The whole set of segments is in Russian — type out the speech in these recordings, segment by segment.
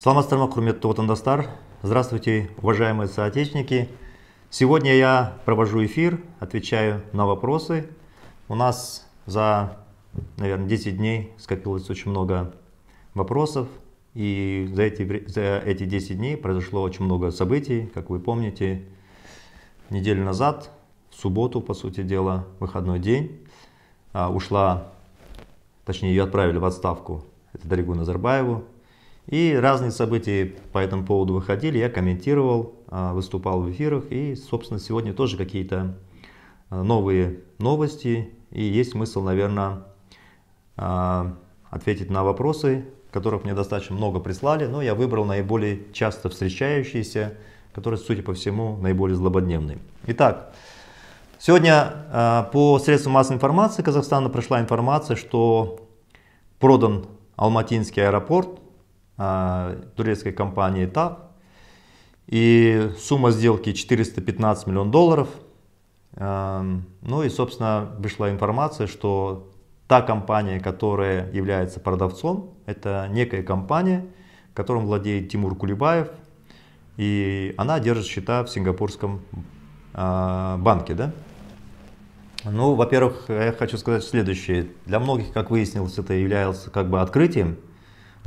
Саламатсыздар ма құрметті отандастар здравствуйте уважаемые соотечественники сегодня я провожу эфир отвечаю на вопросы у нас за наверное 10 дней скопилось очень много вопросов и за эти, за эти 10 дней произошло очень много событий как вы помните неделю назад в субботу по сути дела выходной день а, ушла точнее ее отправили в отставку это Даригу Назарбаеву и разные события по этому поводу выходили, я комментировал, а, выступал в эфирах. И, собственно, сегодня тоже какие-то а, новые новости. И есть смысл, наверное, а, ответить на вопросы, которых мне достаточно много прислали. Но я выбрал наиболее часто встречающиеся, которые, судя по всему, наиболее злободневные. Итак, сегодня по средствам массовой информации Казахстана прошла информация, что продан Алматинский аэропорт а, турецкой компании ТАП. И сумма сделки 415 миллионов долларов. А, ну и, собственно, вышла информация, что та компания, которая является продавцом, это некая компания, которым владеет Тимур Кулибаев. И она держит счета в сингапурском а, банке. Да? Ну, во-первых, я хочу сказать следующее. Для многих, как выяснилось, это являлось как бы открытием,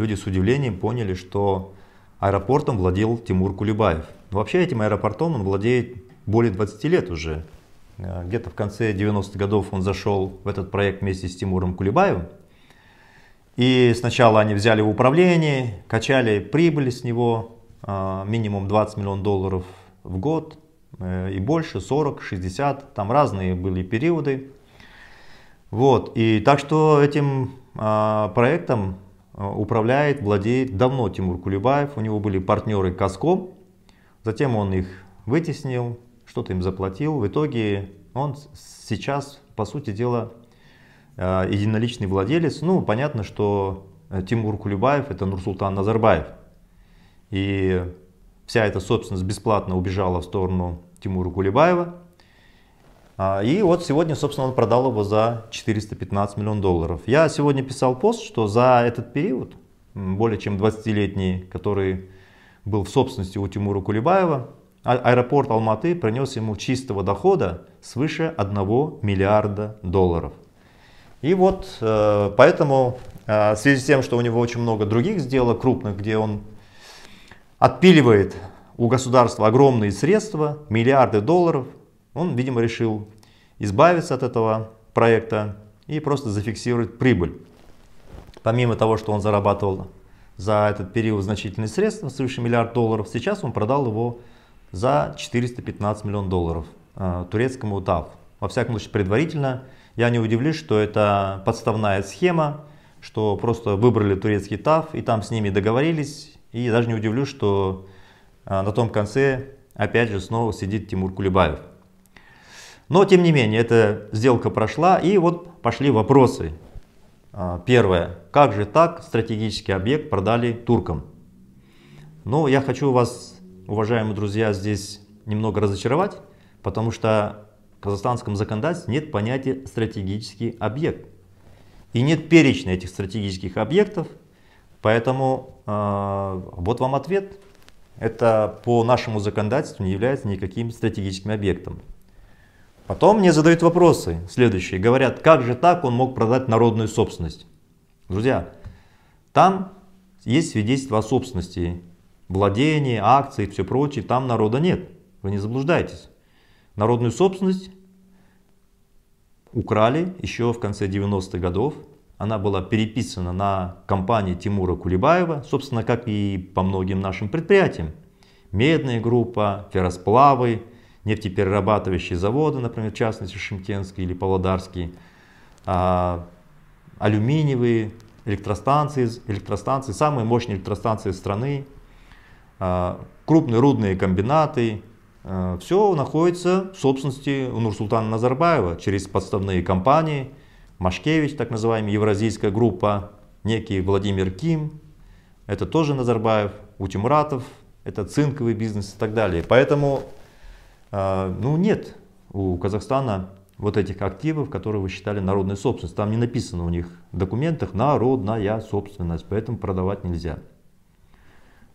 люди с удивлением поняли, что аэропортом владел Тимур Кулебаев. вообще этим аэропортом он владеет более 20 лет уже. Э, где-то в конце 90-х годов он зашел в этот проект вместе с Тимуром Кулебаевым. И сначала они взяли в управление, качали прибыль с него, э, минимум 20 миллионов долларов в год э, и больше, 40, 60, там разные были периоды. Вот, и так что этим проектом Э, управляет, владеет давно Тимур Кулебаев. У него были партнеры Каском затем он их вытеснил, что-то им заплатил. В итоге он сейчас, по сути дела, э, единоличный владелец. Ну, понятно, что э, Тимур Кулебаев это Нурсултан Назарбаев. И вся эта собственность бесплатно убежала в сторону Тимура Кулебаева. А, и вот сегодня, собственно, он продал его за 415 миллионов долларов. Я сегодня писал пост, что за этот период, более чем 20-летний, который был в собственности у Тимура Кулебаева, а, аэропорт Алматы принес ему чистого дохода свыше 1 миллиарда долларов. И вот э, поэтому э, в связи с тем, что у него очень много других сделок крупных, где он отпиливает у государства огромные средства, миллиарды долларов – он, видимо, решил избавиться от этого проекта и просто зафиксировать прибыль. Помимо того, что он зарабатывал за этот период значительные средства, свыше миллиард долларов, сейчас он продал его за 415 миллионов долларов э, турецкому УТАВ. Во всяком случае, предварительно я не удивлюсь, что это подставная схема, что просто выбрали турецкий ТАВ и там с ними договорились. И даже не удивлюсь, что э, на том конце опять же снова сидит Тимур Кулебаев. Но, тем не менее, эта сделка прошла, и вот пошли вопросы. А, первое. Как же так стратегический объект продали туркам? Ну, я хочу вас, уважаемые друзья, здесь немного разочаровать, потому что в казахстанском законодательстве нет понятия стратегический объект. И нет перечня этих стратегических объектов, поэтому э, вот вам ответ. Это по нашему законодательству не является никаким стратегическим объектом. Потом мне задают вопросы следующие. Говорят, как же так он мог продать народную собственность? Друзья, там есть свидетельство о собственности, владении, акции и все прочее. Там народа нет. Вы не заблуждайтесь. Народную собственность украли еще в конце 90-х годов. Она была переписана на компании Тимура Кулебаева, собственно, как и по многим нашим предприятиям. Медная группа, ферросплавы, нефтеперерабатывающие заводы, например, в частности Шимкенский или Павлодарский, а, алюминиевые электростанции, электростанции, самые мощные электростанции страны, а, крупные рудные комбинаты. А, все находится в собственности у Нурсултана Назарбаева через подставные компании. Машкевич, так называемая евразийская группа, некий Владимир Ким, это тоже Назарбаев, Утимуратов, это цинковый бизнес и так далее. Поэтому а, ну нет у Казахстана вот этих активов, которые вы считали народной собственностью. Там не написано у них в документах «народная собственность», поэтому продавать нельзя.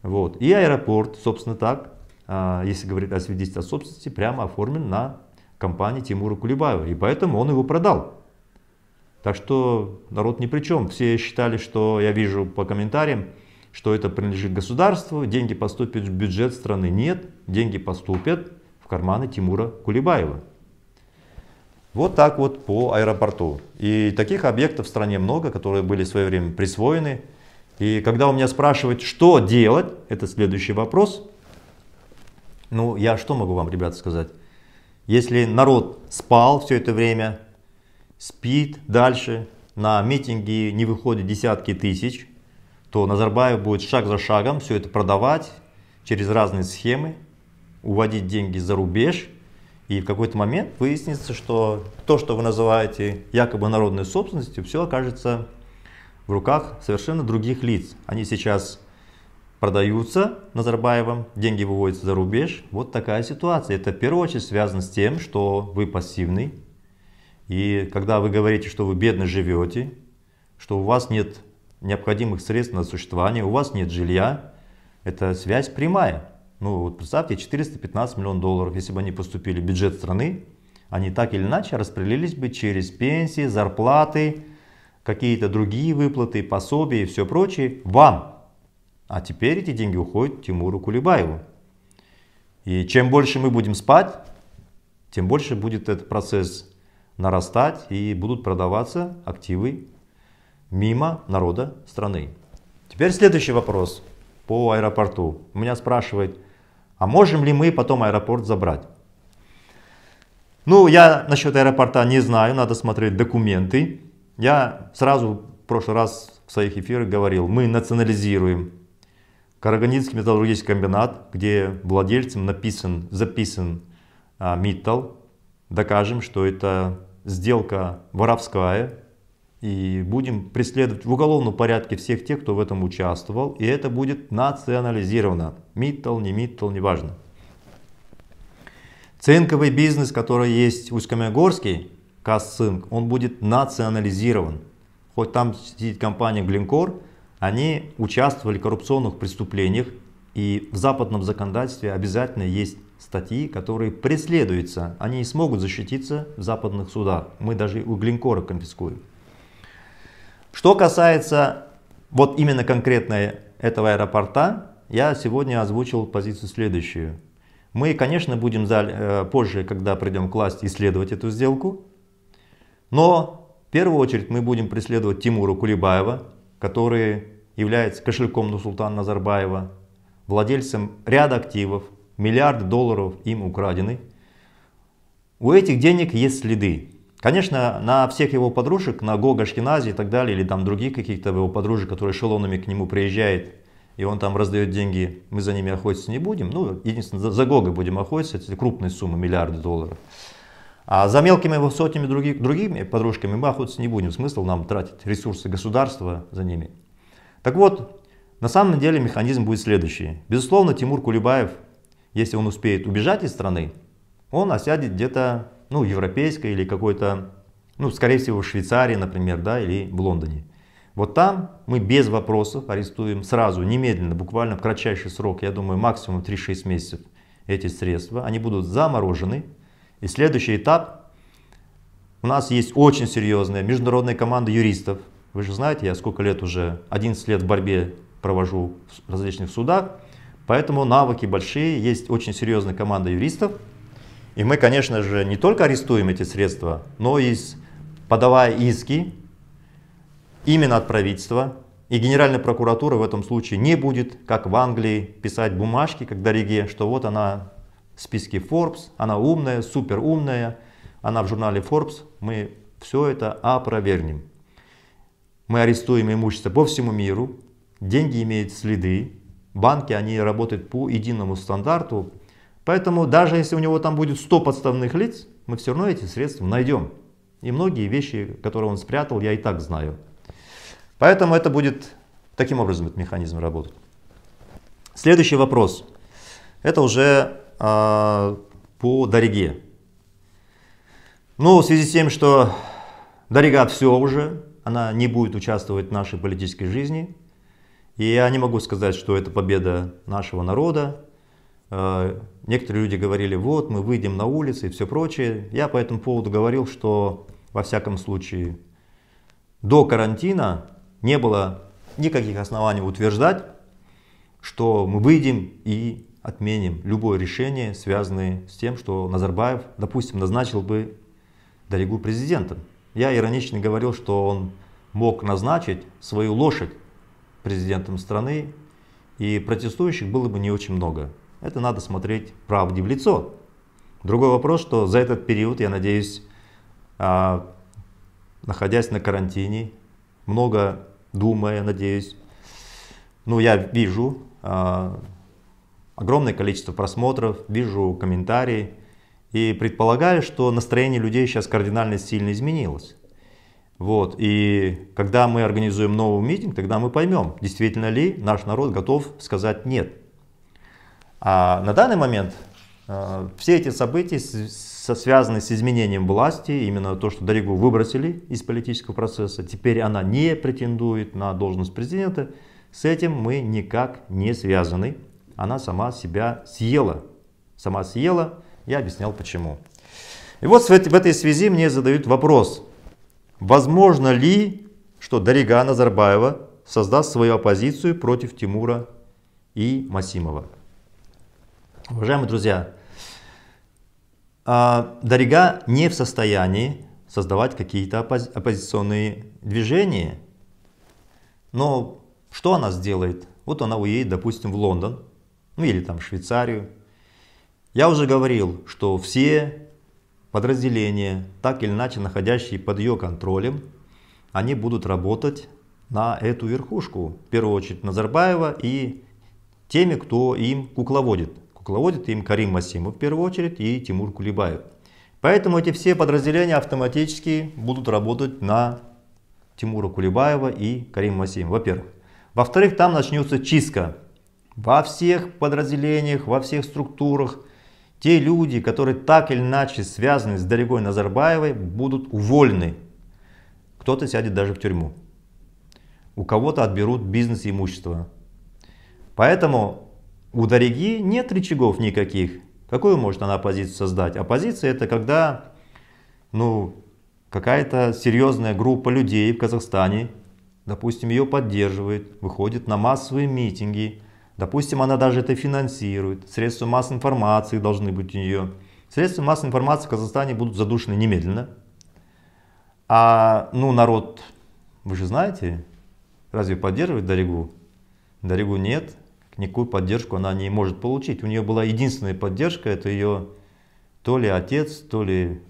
Вот. И аэропорт, собственно так, а, если говорить о свидетельстве о собственности, прямо оформлен на компании Тимура Кулебаева. И поэтому он его продал. Так что народ ни при чем. Все считали, что я вижу по комментариям, что это принадлежит государству, деньги поступят в бюджет страны. Нет, деньги поступят карманы Тимура Кулебаева. Вот так вот по аэропорту. И таких объектов в стране много, которые были в свое время присвоены. И когда у меня спрашивают, что делать, это следующий вопрос. Ну, я что могу вам, ребята, сказать? Если народ спал все это время, спит дальше, на митинги не выходит десятки тысяч, то Назарбаев будет шаг за шагом все это продавать через разные схемы, уводить деньги за рубеж, и в какой-то момент выяснится, что то, что вы называете якобы народной собственностью, все окажется в руках совершенно других лиц. Они сейчас продаются Назарбаевым, деньги выводятся за рубеж. Вот такая ситуация. Это в первую очередь связано с тем, что вы пассивный. И когда вы говорите, что вы бедно живете, что у вас нет необходимых средств на существование, у вас нет жилья, это связь прямая. Ну вот представьте, 415 миллионов долларов, если бы они поступили в бюджет страны, они так или иначе распределились бы через пенсии, зарплаты, какие-то другие выплаты, пособия и все прочее вам. А теперь эти деньги уходят Тимуру Кулебаеву. И чем больше мы будем спать, тем больше будет этот процесс нарастать и будут продаваться активы мимо народа страны. Теперь следующий вопрос по аэропорту. У Меня спрашивает, а можем ли мы потом аэропорт забрать? Ну, я насчет аэропорта не знаю, надо смотреть документы. Я сразу в прошлый раз в своих эфирах говорил, мы национализируем Карагандинский металлургический комбинат, где владельцем написан, записан а, металл, Докажем, что это сделка воровская, и будем преследовать в уголовном порядке всех тех, кто в этом участвовал, и это будет национализировано. Миттал, не Миттал, неважно. Цинковый бизнес, который есть в Усть-Каменогорске, Касцинк, он будет национализирован. Хоть там сидит компания Глинкор, они участвовали в коррупционных преступлениях, и в западном законодательстве обязательно есть статьи, которые преследуются. Они не смогут защититься в западных судах. Мы даже у Глинкора конфискуем. Что касается вот именно конкретно этого аэропорта, я сегодня озвучил позицию следующую. Мы, конечно, будем э, позже, когда придем к власти, исследовать эту сделку. Но в первую очередь мы будем преследовать Тимура Кулебаева, который является кошельком Нусултана Назарбаева, владельцем ряда активов, миллиард долларов им украдены. У этих денег есть следы. Конечно, на всех его подружек, на Гога Шкинази и так далее, или там других каких-то его подружек, которые шелонами к нему приезжает, и он там раздает деньги, мы за ними охотиться не будем. Ну, единственное, за, за Гога будем охотиться, это крупные суммы, миллиарды долларов. А за мелкими сотнями других, другими подружками мы охотиться не будем. Смысл нам тратить ресурсы государства за ними. Так вот, на самом деле механизм будет следующий. Безусловно, Тимур Кулебаев, если он успеет убежать из страны, он осядет где-то ну, европейской или какой-то, ну, скорее всего, в Швейцарии, например, да, или в Лондоне. Вот там мы без вопросов арестуем сразу, немедленно, буквально в кратчайший срок, я думаю, максимум 3-6 месяцев эти средства. Они будут заморожены. И следующий этап, у нас есть очень серьезная международная команда юристов. Вы же знаете, я сколько лет уже, 11 лет в борьбе провожу в различных судах. Поэтому навыки большие, есть очень серьезная команда юристов, и мы, конечно же, не только арестуем эти средства, но и подавая иски именно от правительства, и Генеральная прокуратура в этом случае не будет, как в Англии, писать бумажки, как Дариге, что вот она в списке Forbes, она умная, супер умная, она в журнале Forbes, мы все это опровергнем. Мы арестуем имущество по всему миру, деньги имеют следы, банки, они работают по единому стандарту, Поэтому даже если у него там будет 100 подставных лиц, мы все равно эти средства найдем. И многие вещи, которые он спрятал, я и так знаю. Поэтому это будет, таким образом этот механизм работать. Следующий вопрос. Это уже э, по Дариге. Ну, в связи с тем, что Дарига все уже, она не будет участвовать в нашей политической жизни, и я не могу сказать, что это победа нашего народа, э, Некоторые люди говорили, вот, мы выйдем на улицы и все прочее. Я по этому поводу говорил, что, во всяком случае, до карантина не было никаких оснований утверждать, что мы выйдем и отменим любое решение, связанное с тем, что Назарбаев, допустим, назначил бы Даригу президентом. Я иронично говорил, что он мог назначить свою лошадь президентом страны, и протестующих было бы не очень много. Это надо смотреть правде в лицо. Другой вопрос, что за этот период, я надеюсь, а, находясь на карантине, много думая, надеюсь, ну я вижу а, огромное количество просмотров, вижу комментарии и предполагаю, что настроение людей сейчас кардинально сильно изменилось. Вот. И когда мы организуем новый митинг, тогда мы поймем, действительно ли наш народ готов сказать «нет» А на данный момент э, все эти события связаны с изменением власти, именно то, что Даригу выбросили из политического процесса, теперь она не претендует на должность президента, с этим мы никак не связаны. Она сама себя съела. Сама съела, я объяснял почему. И вот в этой связи мне задают вопрос, возможно ли, что Дарига Назарбаева создаст свою оппозицию против Тимура и Масимова. Уважаемые друзья, а, Дорига не в состоянии создавать какие-то оппозиционные движения. Но что она сделает? Вот она уедет, допустим, в Лондон, ну или там в Швейцарию. Я уже говорил, что все подразделения, так или иначе находящие под ее контролем, они будут работать на эту верхушку, в первую очередь Назарбаева и теми, кто им кукловодит, Руководит им Карим Масимов в первую очередь и Тимур Кулибаев. Поэтому эти все подразделения автоматически будут работать на Тимура Кулибаева и Карима Масимова, во-первых. Во-вторых, там начнется чистка. Во всех подразделениях, во всех структурах те люди, которые так или иначе связаны с Дорогой Назарбаевой, будут уволены. Кто-то сядет даже в тюрьму. У кого-то отберут бизнес и имущество. Поэтому у Дариги нет рычагов никаких. Какую может она оппозицию создать? Оппозиция это когда ну, какая-то серьезная группа людей в Казахстане, допустим, ее поддерживает, выходит на массовые митинги, допустим, она даже это финансирует, средства массовой информации должны быть у нее. Средства массовой информации в Казахстане будут задушены немедленно. А, ну, народ, вы же знаете, разве поддерживает Даригу? Даригу нет, никакую поддержку она не может получить. У нее была единственная поддержка, это ее то ли отец, то ли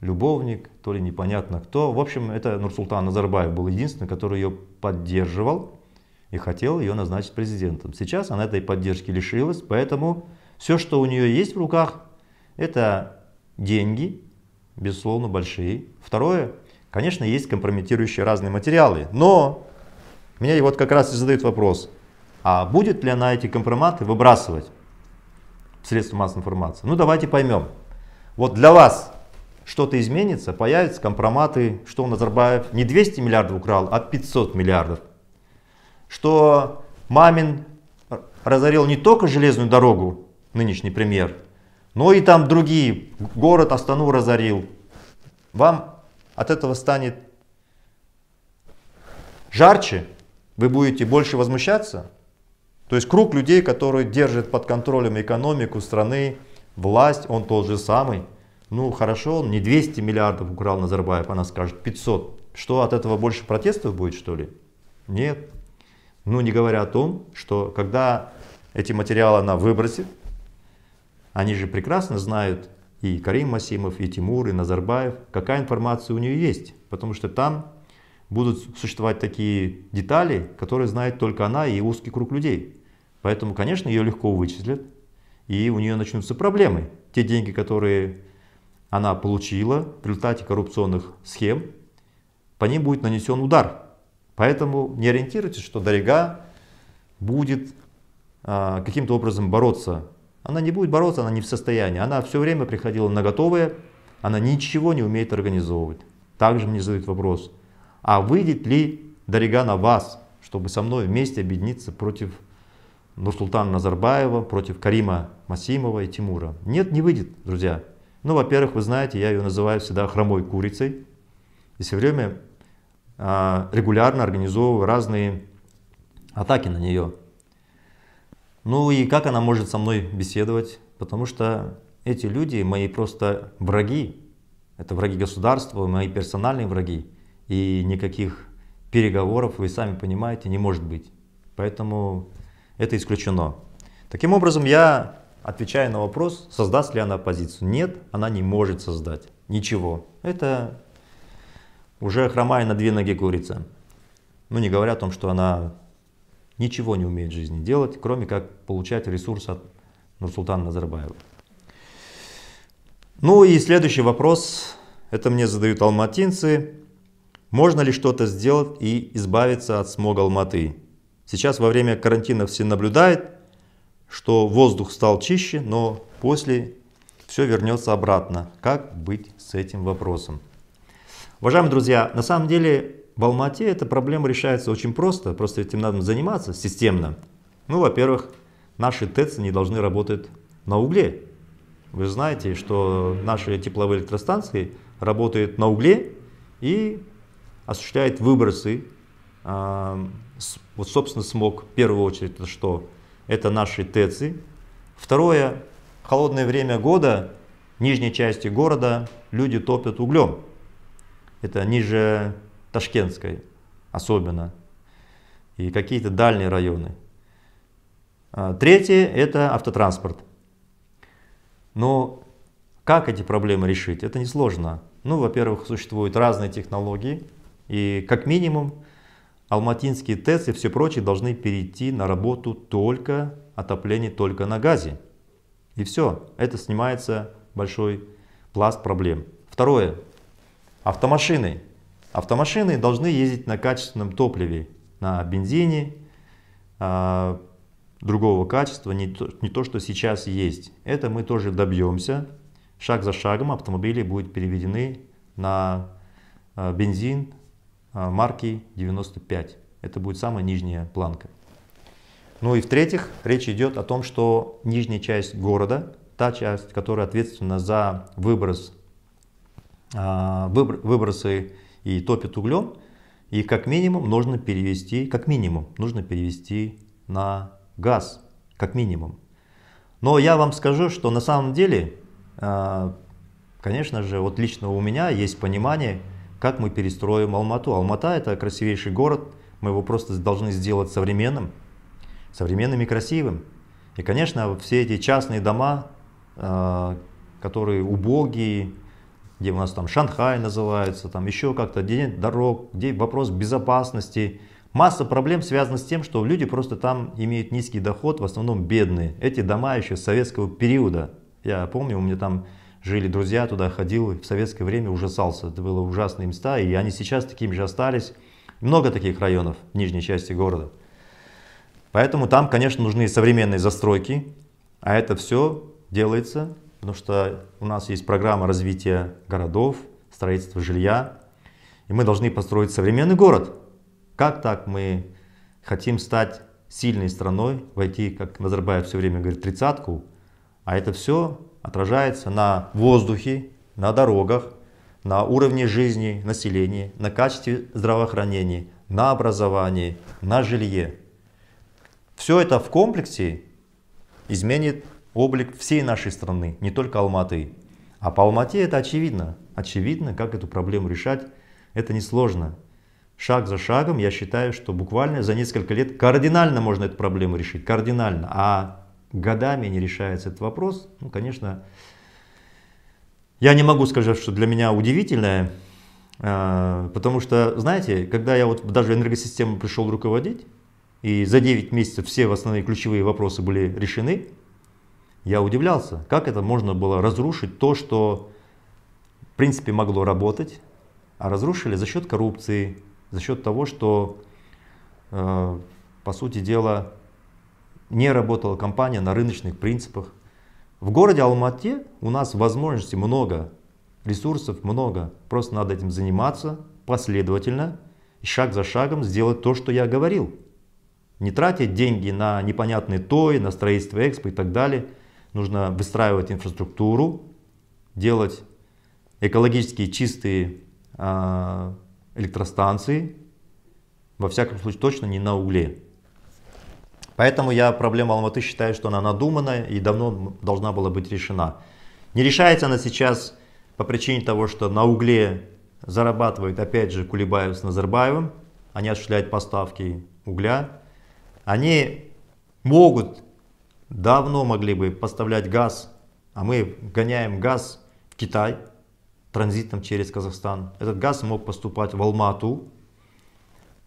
любовник, то ли непонятно кто. В общем, это Нурсултан Назарбаев был единственный, который ее поддерживал и хотел ее назначить президентом. Сейчас она этой поддержки лишилась, поэтому все, что у нее есть в руках, это деньги, безусловно, большие. Второе, конечно, есть компрометирующие разные материалы, но мне вот как раз и задают вопрос – а будет ли она эти компроматы выбрасывать средства массовой информации? Ну давайте поймем. Вот для вас что-то изменится, появятся компроматы, что Назарбаев не 200 миллиардов украл, а 500 миллиардов. Что Мамин разорил не только железную дорогу, нынешний премьер, но и там другие, город Астану разорил. Вам от этого станет жарче, вы будете больше возмущаться, то есть круг людей, которые держат под контролем экономику страны, власть, он тот же самый. Ну хорошо, он не 200 миллиардов украл Назарбаев, она скажет 500. Что, от этого больше протестов будет что ли? Нет. Ну не говоря о том, что когда эти материалы она выбросит, они же прекрасно знают и Карим Масимов, и Тимур, и Назарбаев, какая информация у нее есть. Потому что там будут существовать такие детали, которые знает только она и узкий круг людей. Поэтому, конечно, ее легко вычислят, и у нее начнутся проблемы. Те деньги, которые она получила в результате коррупционных схем, по ним будет нанесен удар. Поэтому не ориентируйтесь, что Дорига будет а, каким-то образом бороться. Она не будет бороться, она не в состоянии. Она все время приходила на готовое, она ничего не умеет организовывать. Также мне задают вопрос, а выйдет ли Дорига на вас, чтобы со мной вместе объединиться против Нурсултана Назарбаева против Карима Масимова и Тимура. Нет, не выйдет, друзья. Ну, во-первых, вы знаете, я ее называю всегда хромой курицей. И все время а, регулярно организовываю разные атаки на нее. Ну и как она может со мной беседовать? Потому что эти люди мои просто враги. Это враги государства, мои персональные враги. И никаких переговоров, вы сами понимаете, не может быть. Поэтому это исключено. Таким образом, я отвечаю на вопрос, создаст ли она оппозицию? Нет, она не может создать ничего. Это уже хромая на две ноги курица. Ну, не говоря о том, что она ничего не умеет в жизни делать, кроме как получать ресурс от Нурсултана Назарбаева. Ну и следующий вопрос, это мне задают алматинцы. Можно ли что-то сделать и избавиться от смога Алматы? Сейчас во время карантина все наблюдают, что воздух стал чище, но после все вернется обратно. Как быть с этим вопросом? Уважаемые друзья, на самом деле в Алмате эта проблема решается очень просто, просто этим надо заниматься системно. Ну, во-первых, наши ТЭЦ не должны работать на угле. Вы знаете, что наши тепловые электростанции работают на угле и осуществляют выбросы а, вот, собственно, смог в первую очередь, это что? Это наши ТЭЦы. Второе, холодное время года в нижней части города люди топят углем. Это ниже Ташкентской особенно. И какие-то дальние районы. А, третье – это автотранспорт. Но как эти проблемы решить? Это несложно. Ну, во-первых, существуют разные технологии. И как минимум алматинские ТЭЦ и все прочее должны перейти на работу только отопление только на газе. И все, это снимается большой пласт проблем. Второе. Автомашины. Автомашины должны ездить на качественном топливе, на бензине, а, другого качества, не то, не то, что сейчас есть. Это мы тоже добьемся. Шаг за шагом автомобили будут переведены на а, бензин а, марки 95. Это будет самая нижняя планка. Ну и в-третьих, речь идет о том, что нижняя часть города, та часть, которая ответственна за выброс, а, выбросы и топит углем, их как минимум нужно перевести, как минимум нужно перевести на газ, как минимум. Но я вам скажу, что на самом деле, а, конечно же, вот лично у меня есть понимание, как мы перестроим Алмату. Алмата это красивейший город, мы его просто должны сделать современным, современным и красивым. И, конечно, все эти частные дома, э, которые убогие, где у нас там Шанхай называется, там еще как-то, где нет дорог, где вопрос безопасности. Масса проблем связана с тем, что люди просто там имеют низкий доход, в основном бедные. Эти дома еще с советского периода. Я помню, у меня там жили друзья, туда ходил, в советское время ужасался. Это было ужасные места, и они сейчас такими же остались. Много таких районов в нижней части города. Поэтому там, конечно, нужны современные застройки, а это все делается, потому что у нас есть программа развития городов, строительства жилья, и мы должны построить современный город. Как так мы хотим стать сильной страной, войти, как Назарбаев все время говорит, тридцатку, а это все отражается на воздухе, на дорогах, на уровне жизни населения, на качестве здравоохранения, на образовании, на жилье. Все это в комплексе изменит облик всей нашей страны, не только Алматы. А по Алмате это очевидно. Очевидно, как эту проблему решать, это несложно. Шаг за шагом, я считаю, что буквально за несколько лет кардинально можно эту проблему решить, кардинально. А годами не решается этот вопрос. Ну, конечно, я не могу сказать, что для меня удивительное, а, потому что, знаете, когда я вот даже энергосистему пришел руководить, и за 9 месяцев все основные ключевые вопросы были решены, я удивлялся, как это можно было разрушить то, что в принципе могло работать, а разрушили за счет коррупции, за счет того, что, э, по сути дела, не работала компания на рыночных принципах. В городе Алмате у нас возможностей много, ресурсов много. Просто надо этим заниматься последовательно, шаг за шагом сделать то, что я говорил. Не тратить деньги на непонятные той, на строительство экспо и так далее. Нужно выстраивать инфраструктуру, делать экологически чистые а, электростанции, во всяком случае точно не на угле. Поэтому я проблему Алматы считаю, что она надумана и давно должна была быть решена. Не решается она сейчас по причине того, что на угле зарабатывает опять же Кулебаев с Назарбаевым, они осуществляют поставки угля, они могут, давно могли бы поставлять газ, а мы гоняем газ в Китай транзитом через Казахстан. Этот газ мог поступать в Алмату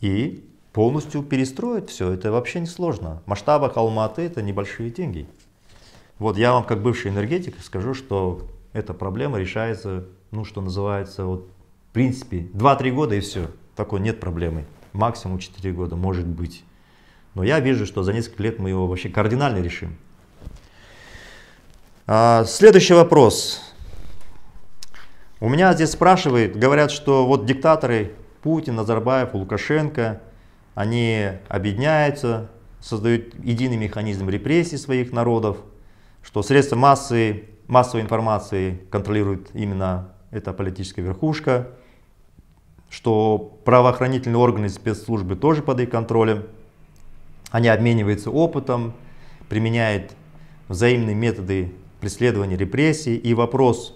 и Полностью перестроить все, это вообще не сложно. В масштабах Алматы это небольшие деньги. Вот я вам как бывший энергетик скажу, что эта проблема решается, ну что называется, вот в принципе 2-3 года и все. Такой нет проблемы. Максимум 4 года может быть. Но я вижу, что за несколько лет мы его вообще кардинально решим. А, следующий вопрос. У меня здесь спрашивают, говорят, что вот диктаторы Путин, Назарбаев, Лукашенко – они объединяются, создают единый механизм репрессий своих народов, что средства массы, массовой информации контролирует именно эта политическая верхушка, что правоохранительные органы и спецслужбы тоже под их контролем. Они обмениваются опытом, применяют взаимные методы преследования, репрессий. И вопрос,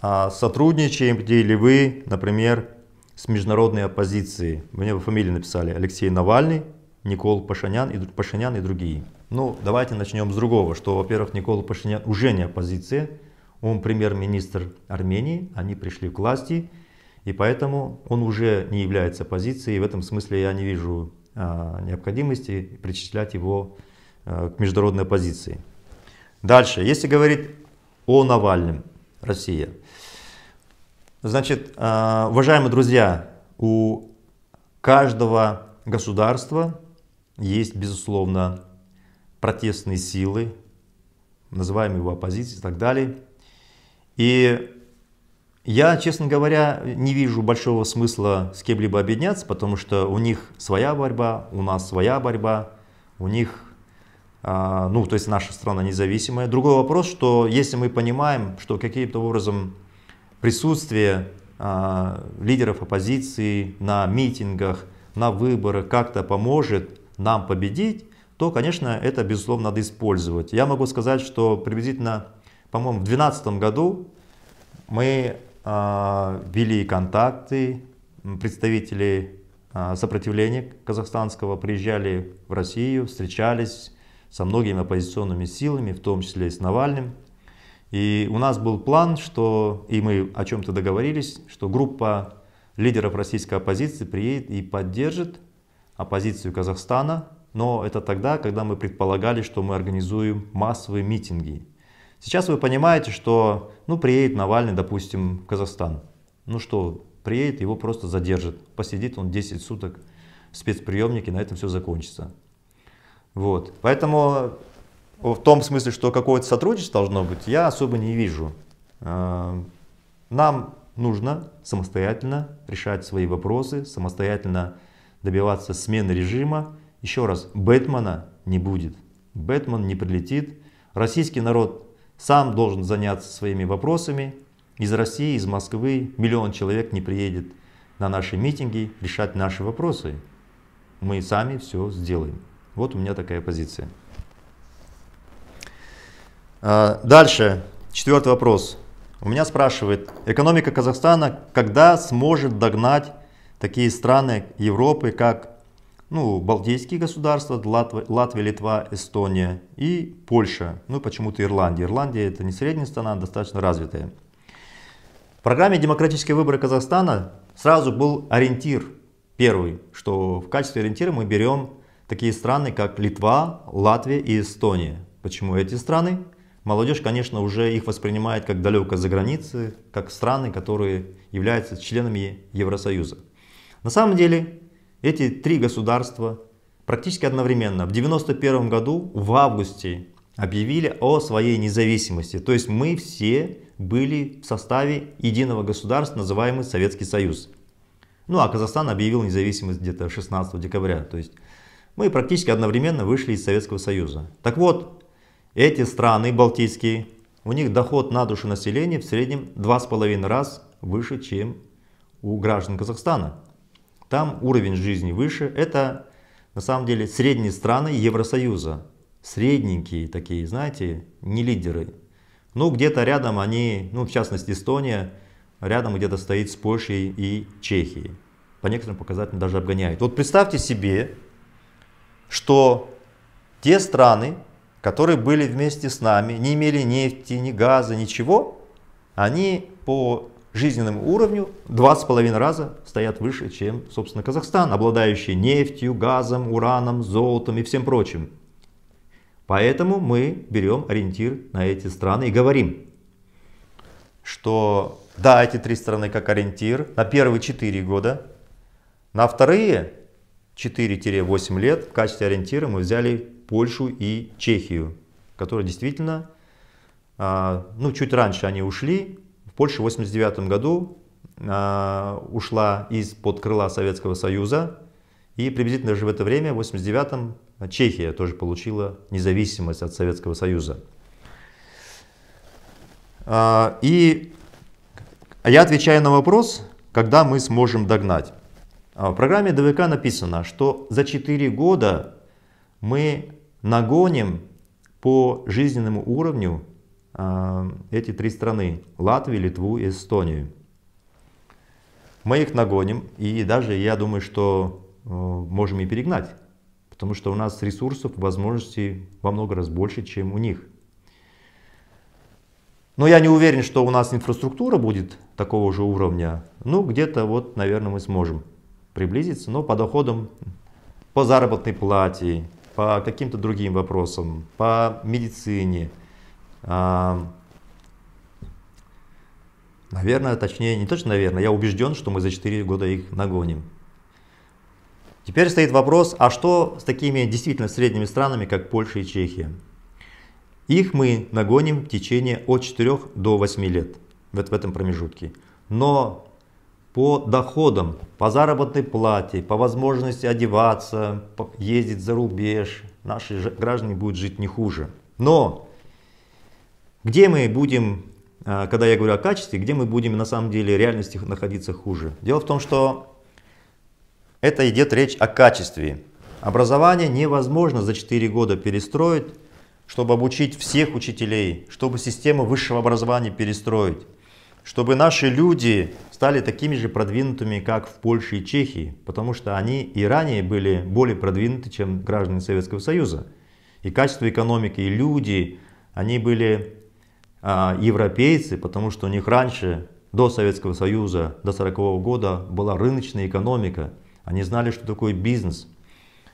а, сотрудничаем ли вы, например, с международной оппозиции. Мне фамилии написали Алексей Навальный, Никол Пашанян и, Пашинян и другие. Ну, давайте начнем с другого, что, во-первых, Никол Пашинян уже не оппозиция, он премьер-министр Армении, они пришли к власти, и поэтому он уже не является оппозицией, и в этом смысле я не вижу а, необходимости причислять его а, к международной оппозиции. Дальше, если говорить о Навальном, Россия – Значит, э, уважаемые друзья, у каждого государства есть, безусловно, протестные силы, называем его оппозицией и так далее. И я, честно говоря, не вижу большого смысла с кем-либо объединяться, потому что у них своя борьба, у нас своя борьба, у них, э, ну, то есть наша страна независимая. Другой вопрос, что если мы понимаем, что каким-то образом присутствие а, лидеров оппозиции на митингах, на выборах как-то поможет нам победить, то, конечно, это, безусловно, надо использовать. Я могу сказать, что приблизительно, по-моему, в 2012 году мы а, вели контакты, представители а, сопротивления казахстанского приезжали в Россию, встречались со многими оппозиционными силами, в том числе и с Навальным. И у нас был план, что, и мы о чем-то договорились, что группа лидеров российской оппозиции приедет и поддержит оппозицию Казахстана, но это тогда, когда мы предполагали, что мы организуем массовые митинги. Сейчас вы понимаете, что ну, приедет Навальный, допустим, в Казахстан. Ну что, приедет, его просто задержат. Посидит он 10 суток в спецприемнике, на этом все закончится. Вот. Поэтому в том смысле, что какое-то сотрудничество должно быть, я особо не вижу. А, нам нужно самостоятельно решать свои вопросы, самостоятельно добиваться смены режима. Еще раз, Бэтмена не будет. Бэтмен не прилетит. Российский народ сам должен заняться своими вопросами. Из России, из Москвы миллион человек не приедет на наши митинги решать наши вопросы. Мы сами все сделаем. Вот у меня такая позиция. А, дальше, четвертый вопрос. У меня спрашивает, экономика Казахстана когда сможет догнать такие страны Европы, как ну, Балтийские государства, Латвия, Латвия, Литва, Эстония и Польша, ну почему-то Ирландия. Ирландия это не средняя страна, а достаточно развитая. В программе «Демократические выборы Казахстана» сразу был ориентир первый, что в качестве ориентира мы берем такие страны, как Литва, Латвия и Эстония. Почему эти страны? молодежь, конечно, уже их воспринимает как далеко за границы, как страны, которые являются членами Евросоюза. На самом деле, эти три государства практически одновременно в 1991 году, в августе, объявили о своей независимости. То есть мы все были в составе единого государства, называемый Советский Союз. Ну а Казахстан объявил независимость где-то 16 декабря. То есть мы практически одновременно вышли из Советского Союза. Так вот, эти страны балтийские, у них доход на душу населения в среднем 2,5 раз выше, чем у граждан Казахстана. Там уровень жизни выше. Это на самом деле средние страны Евросоюза. Средненькие такие, знаете, не лидеры. Ну, где-то рядом они, ну, в частности, Эстония, рядом где-то стоит с Польшей и Чехией. По некоторым показателям даже обгоняет. Вот представьте себе, что те страны, которые были вместе с нами, не имели нефти, ни газа, ничего, они по жизненному уровню 2,5 раза стоят выше, чем, собственно, Казахстан, обладающий нефтью, газом, ураном, золотом и всем прочим. Поэтому мы берем ориентир на эти страны и говорим, что да, эти три страны как ориентир на первые четыре года, на вторые 4-8 лет в качестве ориентира мы взяли Польшу и Чехию, которые действительно, а, ну чуть раньше они ушли, в Польше в 89 году а, ушла из-под крыла Советского Союза, и приблизительно же в это время, в 89-м, Чехия тоже получила независимость от Советского Союза. А, и я отвечаю на вопрос, когда мы сможем догнать. В программе ДВК написано, что за 4 года мы нагоним по жизненному уровню э, эти три страны, Латвию, Литву и Эстонию. Мы их нагоним, и даже я думаю, что э, можем и перегнать, потому что у нас ресурсов, возможностей во много раз больше, чем у них. Но я не уверен, что у нас инфраструктура будет такого же уровня. Ну, где-то вот, наверное, мы сможем приблизиться, но по доходам, по заработной плате, по каким-то другим вопросам, по медицине. А, наверное, точнее, не точно наверное, я убежден, что мы за 4 года их нагоним. Теперь стоит вопрос, а что с такими действительно средними странами, как Польша и Чехия? Их мы нагоним в течение от 4 до 8 лет, вот в этом промежутке. Но по доходам, по заработной плате, по возможности одеваться, ездить за рубеж, наши граждане будут жить не хуже. Но где мы будем, а, когда я говорю о качестве, где мы будем на самом деле в реальности находиться хуже? Дело в том, что это идет речь о качестве. Образование невозможно за 4 года перестроить, чтобы обучить всех учителей, чтобы систему высшего образования перестроить чтобы наши люди стали такими же продвинутыми, как в Польше и Чехии, потому что они и ранее были более продвинуты, чем граждане Советского Союза. И качество экономики, и люди, они были а, европейцы, потому что у них раньше, до Советского Союза, до 40 -го года, была рыночная экономика. Они знали, что такое бизнес.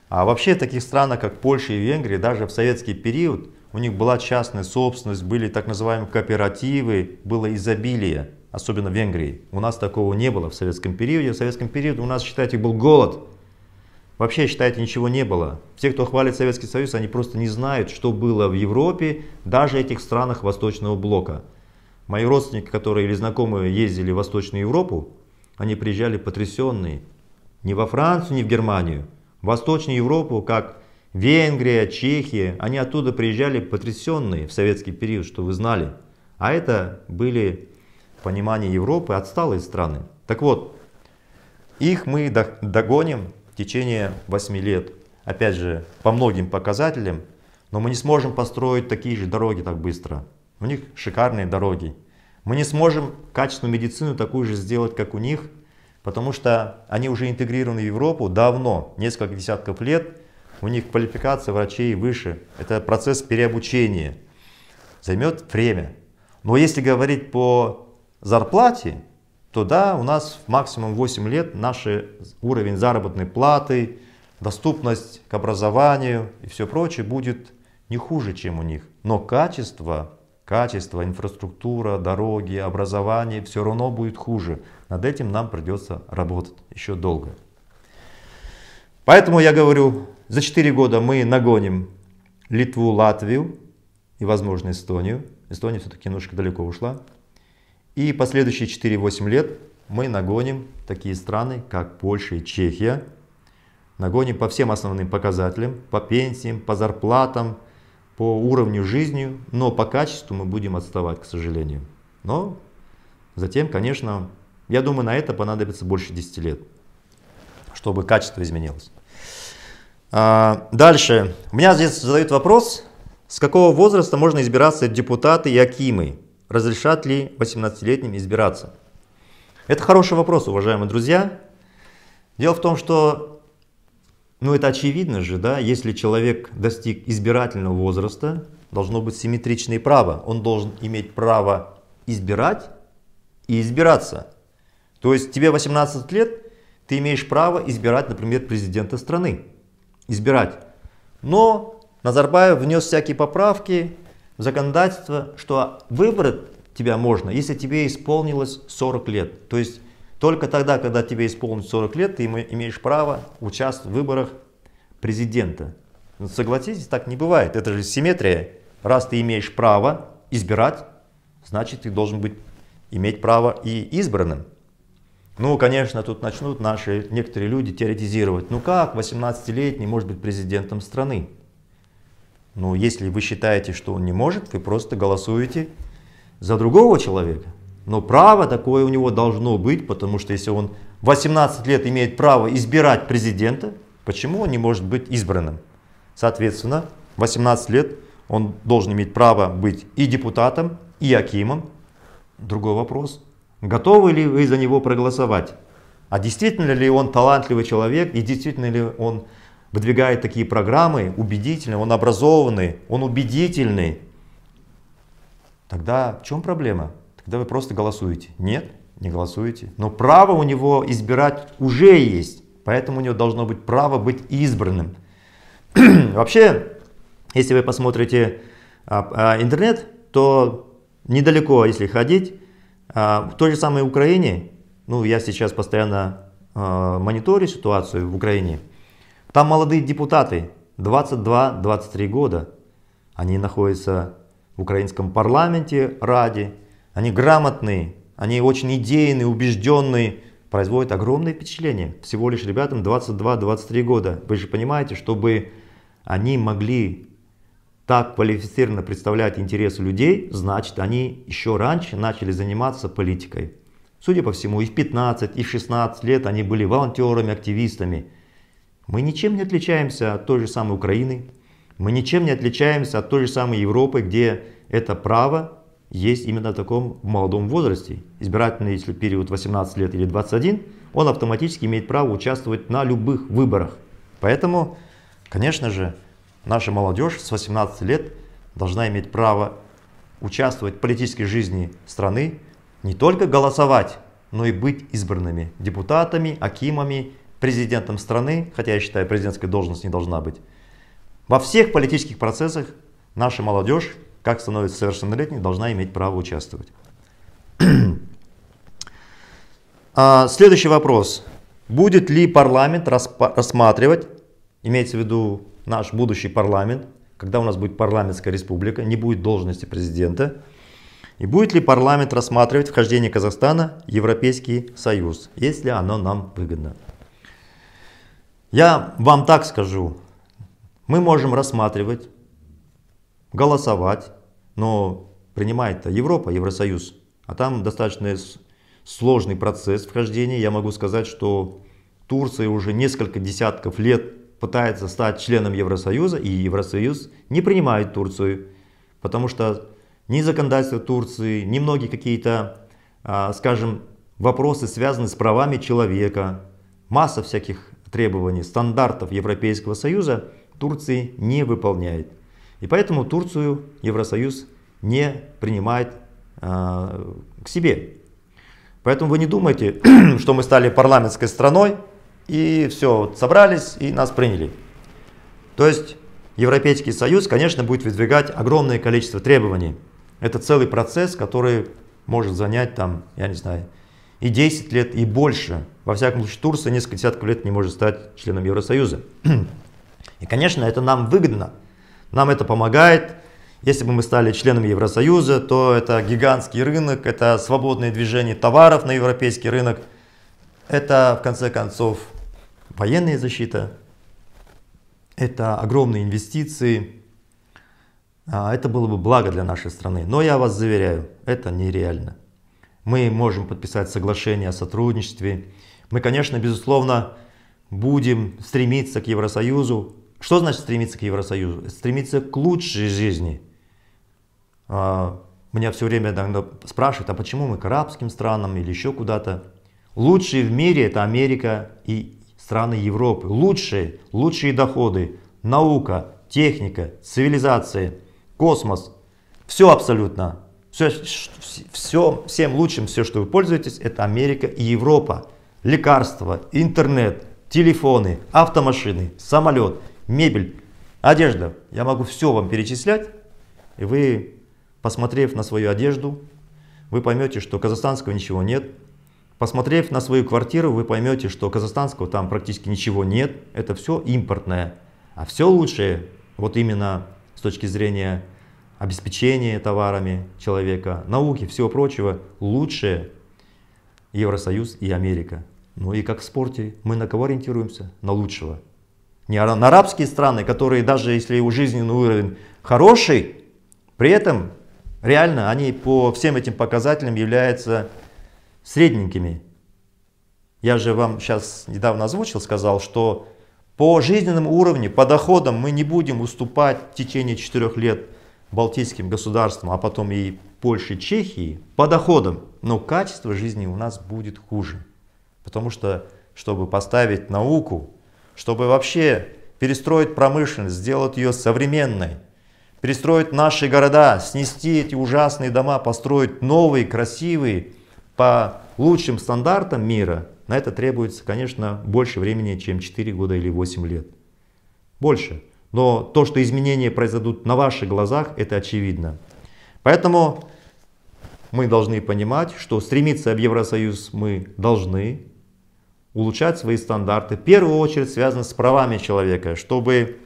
А вообще в таких странах, как Польша и Венгрия, даже в советский период – у них была частная собственность, были так называемые кооперативы, было изобилие, особенно в Венгрии. У нас такого не было в советском периоде. В советском периоде у нас, считайте, был голод. Вообще, считайте, ничего не было. Все, кто хвалит Советский Союз, они просто не знают, что было в Европе, даже этих странах Восточного Блока. Мои родственники, которые или знакомые ездили в Восточную Европу, они приезжали потрясенные. Не во Францию, не в Германию. В Восточную Европу, как Венгрия, Чехия, они оттуда приезжали потрясенные в советский период, что вы знали. А это были, в понимании Европы, отсталые страны. Так вот, их мы догоним в течение 8 лет. Опять же, по многим показателям, но мы не сможем построить такие же дороги так быстро. У них шикарные дороги. Мы не сможем качественную медицину такую же сделать, как у них, потому что они уже интегрированы в Европу давно, несколько десятков лет, у них квалификация врачей выше. Это процесс переобучения. Займет время. Но если говорить по зарплате, то да, у нас в максимум 8 лет наш уровень заработной платы, доступность к образованию и все прочее будет не хуже, чем у них. Но качество, качество, инфраструктура, дороги, образование все равно будет хуже. Над этим нам придется работать еще долго. Поэтому я говорю, за 4 года мы нагоним Литву, Латвию и, возможно, Эстонию. Эстония все-таки немножко далеко ушла. И последующие 4-8 лет мы нагоним такие страны, как Польша и Чехия. Нагоним по всем основным показателям, по пенсиям, по зарплатам, по уровню жизни, но по качеству мы будем отставать, к сожалению. Но затем, конечно, я думаю, на это понадобится больше 10 лет, чтобы качество изменилось. А, дальше. У меня здесь задают вопрос, с какого возраста можно избираться депутаты и акимы? Разрешат ли 18-летним избираться? Это хороший вопрос, уважаемые друзья. Дело в том, что, ну это очевидно же, да, если человек достиг избирательного возраста, должно быть симметричное право. Он должен иметь право избирать и избираться. То есть тебе 18 лет, ты имеешь право избирать, например, президента страны избирать. Но Назарбаев внес всякие поправки в законодательство, что выбрать тебя можно, если тебе исполнилось 40 лет. То есть только тогда, когда тебе исполнится 40 лет, ты имеешь право участвовать в выборах президента. Но согласитесь, так не бывает. Это же симметрия. Раз ты имеешь право избирать, значит ты должен быть, иметь право и избранным. Ну, конечно, тут начнут наши некоторые люди теоретизировать. Ну как 18-летний может быть президентом страны? Ну, если вы считаете, что он не может, вы просто голосуете за другого человека. Но право такое у него должно быть, потому что если он 18 лет имеет право избирать президента, почему он не может быть избранным? Соответственно, 18 лет он должен иметь право быть и депутатом, и акимом. Другой вопрос – Готовы ли вы за него проголосовать? А действительно ли он талантливый человек и действительно ли он выдвигает такие программы убедительно, он образованный, он убедительный? Тогда в чем проблема? Тогда вы просто голосуете. Нет, не голосуете. Но право у него избирать уже есть. Поэтому у него должно быть право быть избранным. Вообще, если вы посмотрите а, а, интернет, то недалеко, если ходить, а, в той же самой Украине, ну я сейчас постоянно а, мониторю ситуацию в Украине, там молодые депутаты, 22-23 года, они находятся в украинском парламенте, ради, они грамотные, они очень идейные, убежденные, производят огромное впечатление. Всего лишь ребятам 22-23 года. Вы же понимаете, чтобы они могли так квалифицированно представлять интересы людей, значит, они еще раньше начали заниматься политикой. Судя по всему, и в 15, и в 16 лет они были волонтерами, активистами. Мы ничем не отличаемся от той же самой Украины, мы ничем не отличаемся от той же самой Европы, где это право есть именно в таком молодом возрасте. Избирательный, если период 18 лет или 21, он автоматически имеет право участвовать на любых выборах. Поэтому, конечно же, Наша молодежь с 18 лет должна иметь право участвовать в политической жизни страны, не только голосовать, но и быть избранными депутатами, акимами, президентом страны, хотя я считаю, президентская должность не должна быть. Во всех политических процессах наша молодежь, как становится совершеннолетней, должна иметь право участвовать. А, следующий вопрос. Будет ли парламент рассматривать, имеется в виду наш будущий парламент, когда у нас будет парламентская республика, не будет должности президента, и будет ли парламент рассматривать вхождение Казахстана в Европейский Союз, если оно нам выгодно. Я вам так скажу, мы можем рассматривать, голосовать, но принимает-то Европа, Евросоюз, а там достаточно сложный процесс вхождения. Я могу сказать, что Турция уже несколько десятков лет пытается стать членом Евросоюза, и Евросоюз не принимает Турцию, потому что ни законодательство Турции, ни многие какие-то, а, скажем, вопросы связаны с правами человека, масса всяких требований, стандартов Европейского Союза Турции не выполняет. И поэтому Турцию Евросоюз не принимает а, к себе. Поэтому вы не думайте, что мы стали парламентской страной, и все, вот, собрались и нас приняли. То есть Европейский Союз, конечно, будет выдвигать огромное количество требований. Это целый процесс, который может занять там, я не знаю, и 10 лет, и больше. Во всяком случае, Турция несколько десятков лет не может стать членом Евросоюза. И, конечно, это нам выгодно. Нам это помогает. Если бы мы стали членами Евросоюза, то это гигантский рынок, это свободное движение товаров на европейский рынок. Это, в конце концов, военная защита, это огромные инвестиции, а, это было бы благо для нашей страны. Но я вас заверяю, это нереально. Мы можем подписать соглашение о сотрудничестве. Мы, конечно, безусловно, будем стремиться к Евросоюзу. Что значит стремиться к Евросоюзу? Стремиться к лучшей жизни. А, меня все время иногда спрашивают, а почему мы к арабским странам или еще куда-то? Лучшие в мире это Америка и страны Европы. Лучшие, лучшие доходы, наука, техника, цивилизация, космос. Все абсолютно. Все, все, всем лучшим, все, что вы пользуетесь, это Америка и Европа. Лекарства, интернет, телефоны, автомашины, самолет, мебель, одежда. Я могу все вам перечислять, и вы, посмотрев на свою одежду, вы поймете, что казахстанского ничего нет, Посмотрев на свою квартиру, вы поймете, что казахстанского там практически ничего нет. Это все импортное. А все лучшее, вот именно с точки зрения обеспечения товарами человека, науки, всего прочего, лучшее Евросоюз и Америка. Ну и как в спорте, мы на кого ориентируемся? На лучшего. Не на арабские страны, которые даже если у жизненный уровень хороший, при этом реально они по всем этим показателям являются средненькими. Я же вам сейчас недавно озвучил, сказал, что по жизненному уровню, по доходам мы не будем уступать в течение 4 лет балтийским государствам, а потом и Польше, Чехии, по доходам. Но качество жизни у нас будет хуже. Потому что, чтобы поставить науку, чтобы вообще перестроить промышленность, сделать ее современной, перестроить наши города, снести эти ужасные дома, построить новые, красивые, по лучшим стандартам мира на это требуется, конечно, больше времени, чем 4 года или 8 лет. Больше. Но то, что изменения произойдут на ваших глазах, это очевидно. Поэтому мы должны понимать, что стремиться в Евросоюз мы должны, улучшать свои стандарты, в первую очередь связано с правами человека, чтобы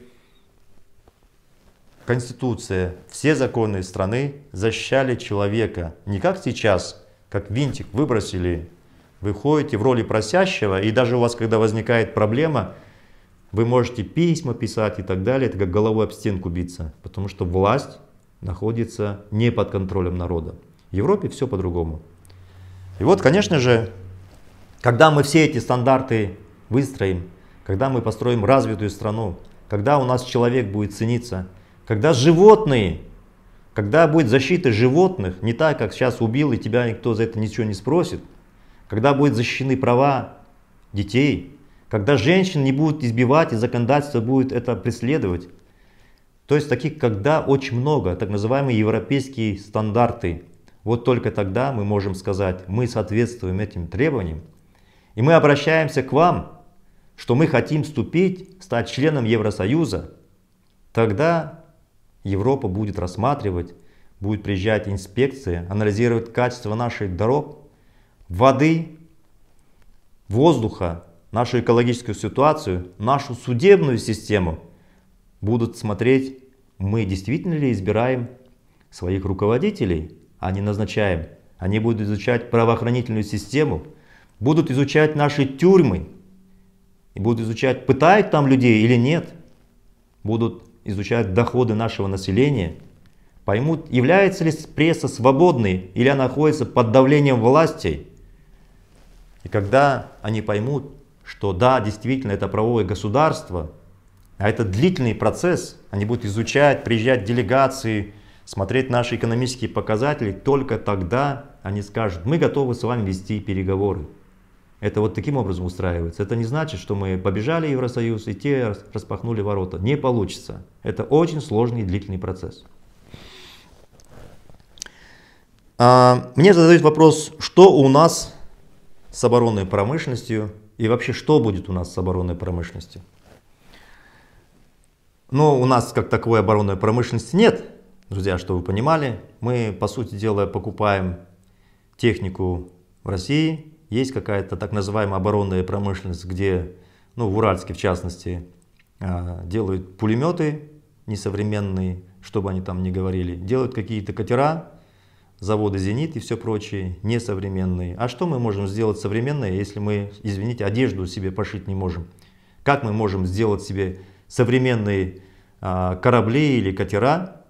Конституция, все законы страны защищали человека не как сейчас – как винтик выбросили, вы ходите в роли просящего, и даже у вас, когда возникает проблема, вы можете письма писать и так далее, это как головой об стенку биться, потому что власть находится не под контролем народа. В Европе все по-другому. И вот, конечно же, когда мы все эти стандарты выстроим, когда мы построим развитую страну, когда у нас человек будет цениться, когда животные когда будет защита животных, не так, как сейчас убил, и тебя никто за это ничего не спросит, когда будут защищены права детей, когда женщин не будут избивать и законодательство будет это преследовать, то есть таких когда очень много, так называемые европейские стандарты. Вот только тогда мы можем сказать, мы соответствуем этим требованиям. И мы обращаемся к вам, что мы хотим вступить, стать членом Евросоюза. Тогда Европа будет рассматривать, будет приезжать инспекции, анализировать качество наших дорог, воды, воздуха, нашу экологическую ситуацию, нашу судебную систему. Будут смотреть, мы действительно ли избираем своих руководителей, а не назначаем. Они будут изучать правоохранительную систему, будут изучать наши тюрьмы, и будут изучать, пытают там людей или нет. Будут изучают доходы нашего населения, поймут, является ли пресса свободной или она находится под давлением властей. И когда они поймут, что да, действительно это правовое государство, а это длительный процесс, они будут изучать, приезжать делегации, смотреть наши экономические показатели, только тогда они скажут, мы готовы с вами вести переговоры. Это вот таким образом устраивается. Это не значит, что мы побежали в Евросоюз и те распахнули ворота. Не получится. Это очень сложный и длительный процесс. А, мне задают вопрос, что у нас с оборонной промышленностью и вообще что будет у нас с оборонной промышленностью. Но ну, у нас как таковой оборонной промышленности нет, друзья, чтобы вы понимали. Мы, по сути дела, покупаем технику в России, есть какая-то так называемая оборонная промышленность, где, ну, в Уральске в частности, а, делают пулеметы несовременные, чтобы они там не говорили, делают какие-то катера, заводы «Зенит» и все прочее, несовременные. А что мы можем сделать современное, если мы, извините, одежду себе пошить не можем? Как мы можем сделать себе современные а, корабли или катера,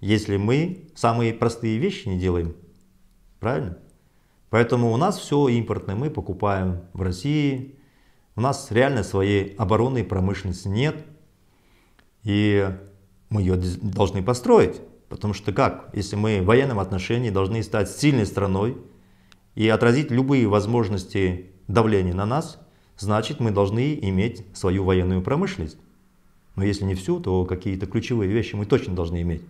если мы самые простые вещи не делаем? Правильно? Поэтому у нас все импортное, мы покупаем в России. У нас реально своей оборонной промышленности нет. И мы ее должны построить. Потому что как, если мы в военном отношении должны стать сильной страной и отразить любые возможности давления на нас, значит мы должны иметь свою военную промышленность. Но если не всю, то какие-то ключевые вещи мы точно должны иметь.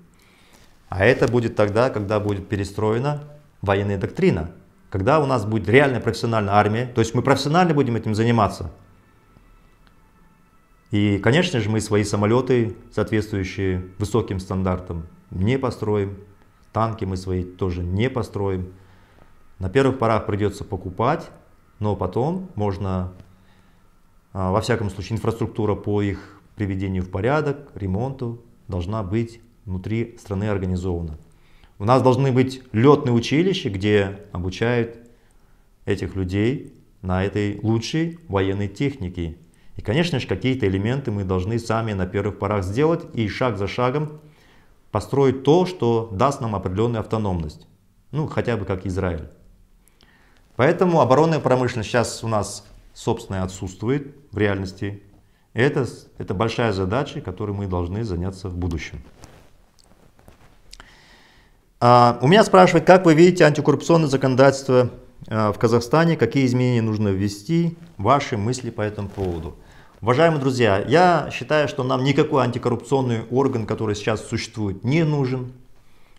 А это будет тогда, когда будет перестроена военная доктрина когда у нас будет реальная профессиональная армия, то есть мы профессионально будем этим заниматься. И, конечно же, мы свои самолеты, соответствующие высоким стандартам, не построим. Танки мы свои тоже не построим. На первых порах придется покупать, но потом можно, а, во всяком случае, инфраструктура по их приведению в порядок, ремонту должна быть внутри страны организована. У нас должны быть летные училища, где обучают этих людей на этой лучшей военной технике. И, конечно же, какие-то элементы мы должны сами на первых порах сделать и шаг за шагом построить то, что даст нам определенную автономность. Ну, хотя бы как Израиль. Поэтому оборонная промышленность сейчас у нас, собственно, отсутствует в реальности. Это, это большая задача, которой мы должны заняться в будущем. А, у меня спрашивают, как вы видите антикоррупционное законодательство а, в Казахстане, какие изменения нужно ввести, ваши мысли по этому поводу. Уважаемые друзья, я считаю, что нам никакой антикоррупционный орган, который сейчас существует, не нужен.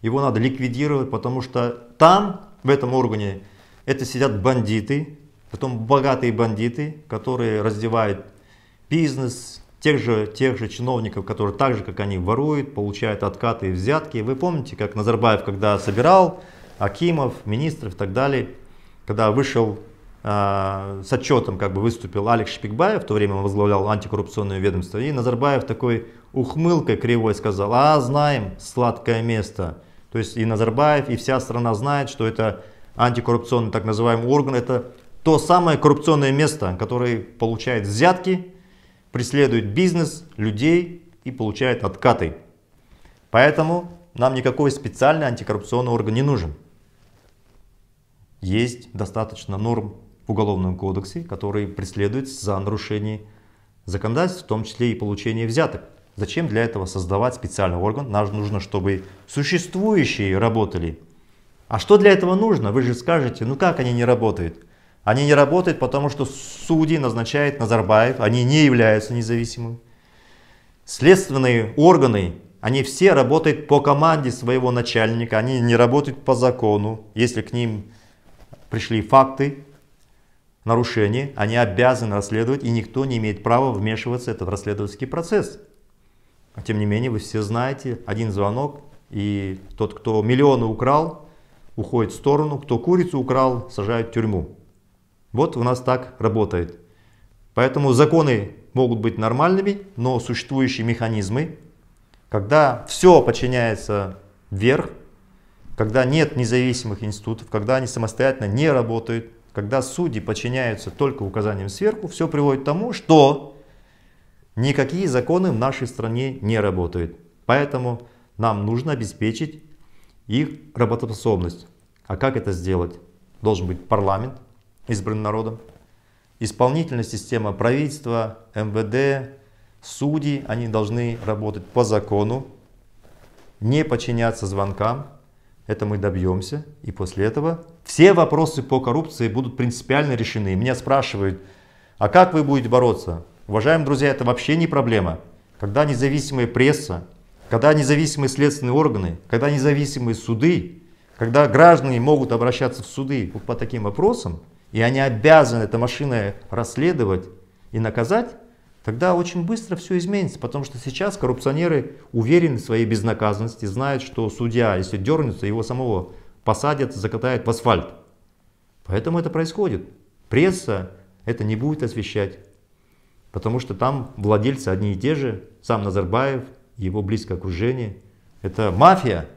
Его надо ликвидировать, потому что там, в этом органе, это сидят бандиты, потом богатые бандиты, которые раздевают бизнес, тех же, тех же чиновников, которые так же, как они, воруют, получают откаты и взятки. Вы помните, как Назарбаев, когда собирал Акимов, министров и так далее, когда вышел э, с отчетом, как бы выступил Алекс Шпикбаев, в то время он возглавлял антикоррупционное ведомство, и Назарбаев такой ухмылкой кривой сказал, а знаем сладкое место. То есть и Назарбаев, и вся страна знает, что это антикоррупционный так называемый орган, это то самое коррупционное место, которое получает взятки, преследует бизнес, людей и получает откаты. Поэтому нам никакой специальный антикоррупционный орган не нужен. Есть достаточно норм в Уголовном кодексе, которые преследуют за нарушение законодательства, в том числе и получение взяток. Зачем для этого создавать специальный орган? Нам нужно, чтобы существующие работали. А что для этого нужно? Вы же скажете, ну как они не работают? Они не работают, потому что судьи назначает Назарбаев, они не являются независимыми. Следственные органы, они все работают по команде своего начальника, они не работают по закону. Если к ним пришли факты нарушения, они обязаны расследовать, и никто не имеет права вмешиваться в этот расследовательский процесс. А Тем не менее, вы все знаете, один звонок, и тот, кто миллионы украл, уходит в сторону, кто курицу украл, сажают в тюрьму. Вот у нас так работает. Поэтому законы могут быть нормальными, но существующие механизмы, когда все подчиняется вверх, когда нет независимых институтов, когда они самостоятельно не работают, когда судьи подчиняются только указаниям сверху, все приводит к тому, что никакие законы в нашей стране не работают. Поэтому нам нужно обеспечить их работоспособность. А как это сделать? Должен быть парламент, избран народом. Исполнительная система правительства, МВД, судьи, они должны работать по закону, не подчиняться звонкам. Это мы добьемся. И после этого все вопросы по коррупции будут принципиально решены. Меня спрашивают, а как вы будете бороться? Уважаемые друзья, это вообще не проблема. Когда независимая пресса, когда независимые следственные органы, когда независимые суды, когда граждане могут обращаться в суды по таким вопросам, и они обязаны это машина расследовать и наказать, тогда очень быстро все изменится, потому что сейчас коррупционеры уверены в своей безнаказанности, знают, что судья, если дернется, его самого посадят, закатают в асфальт. Поэтому это происходит. Пресса это не будет освещать, потому что там владельцы одни и те же, сам Назарбаев, его близкое окружение. Это мафия.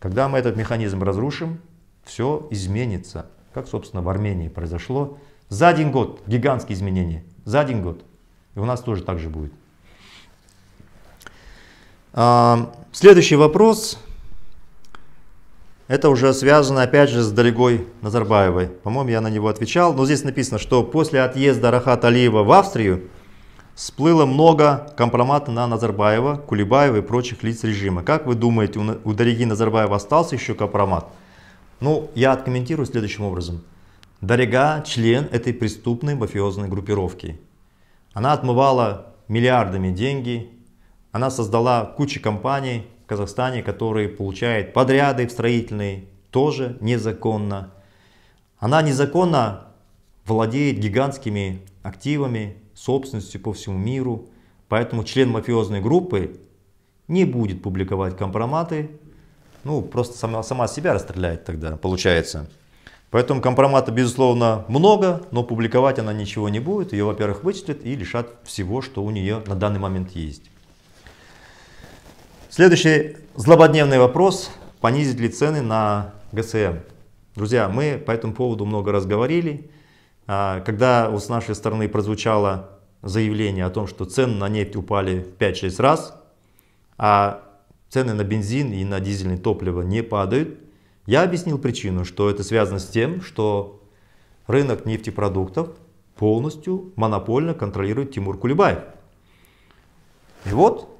Когда мы этот механизм разрушим, все изменится как, собственно, в Армении произошло. За один год гигантские изменения. За один год. И у нас тоже так же будет. А, следующий вопрос. Это уже связано, опять же, с дорогой Назарбаевой. По-моему, я на него отвечал. Но здесь написано, что после отъезда Рахат Алиева в Австрию всплыло много компромата на Назарбаева, Кулебаева и прочих лиц режима. Как вы думаете, у Дариги Назарбаева остался еще компромат? Ну, я откомментирую следующим образом. Дорога – член этой преступной мафиозной группировки. Она отмывала миллиардами деньги, она создала кучу компаний в Казахстане, которые получают подряды в строительные тоже незаконно. Она незаконно владеет гигантскими активами, собственностью по всему миру, поэтому член мафиозной группы не будет публиковать компроматы ну, просто сама, сама себя расстреляет тогда, получается. Поэтому компромата, безусловно, много, но публиковать она ничего не будет. Ее, во-первых, вычислят и лишат всего, что у нее на данный момент есть. Следующий злободневный вопрос. Понизить ли цены на ГСМ? Друзья, мы по этому поводу много раз говорили. А, когда вот с нашей стороны прозвучало заявление о том, что цены на нефть упали в 5-6 раз, а цены на бензин и на дизельное топливо не падают. Я объяснил причину, что это связано с тем, что рынок нефтепродуктов полностью монопольно контролирует Тимур Кулебаев. И вот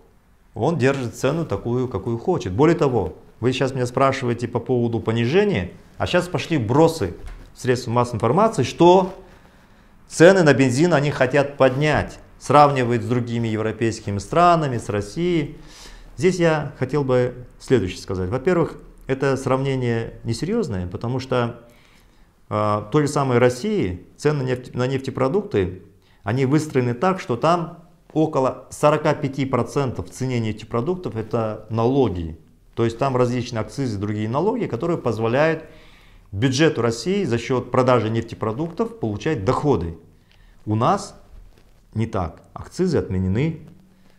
он держит цену такую, какую хочет. Более того, вы сейчас меня спрашиваете по поводу понижения, а сейчас пошли бросы средств массовой информации, что цены на бензин они хотят поднять, сравнивают с другими европейскими странами, с Россией. Здесь я хотел бы следующее сказать. Во-первых, это сравнение несерьезное, потому что э, той же самой России цены нефть, на нефтепродукты, они выстроены так, что там около 45% в цене нефтепродуктов это налоги. То есть там различные акцизы и другие налоги, которые позволяют бюджету России за счет продажи нефтепродуктов получать доходы. У нас не так. Акцизы отменены,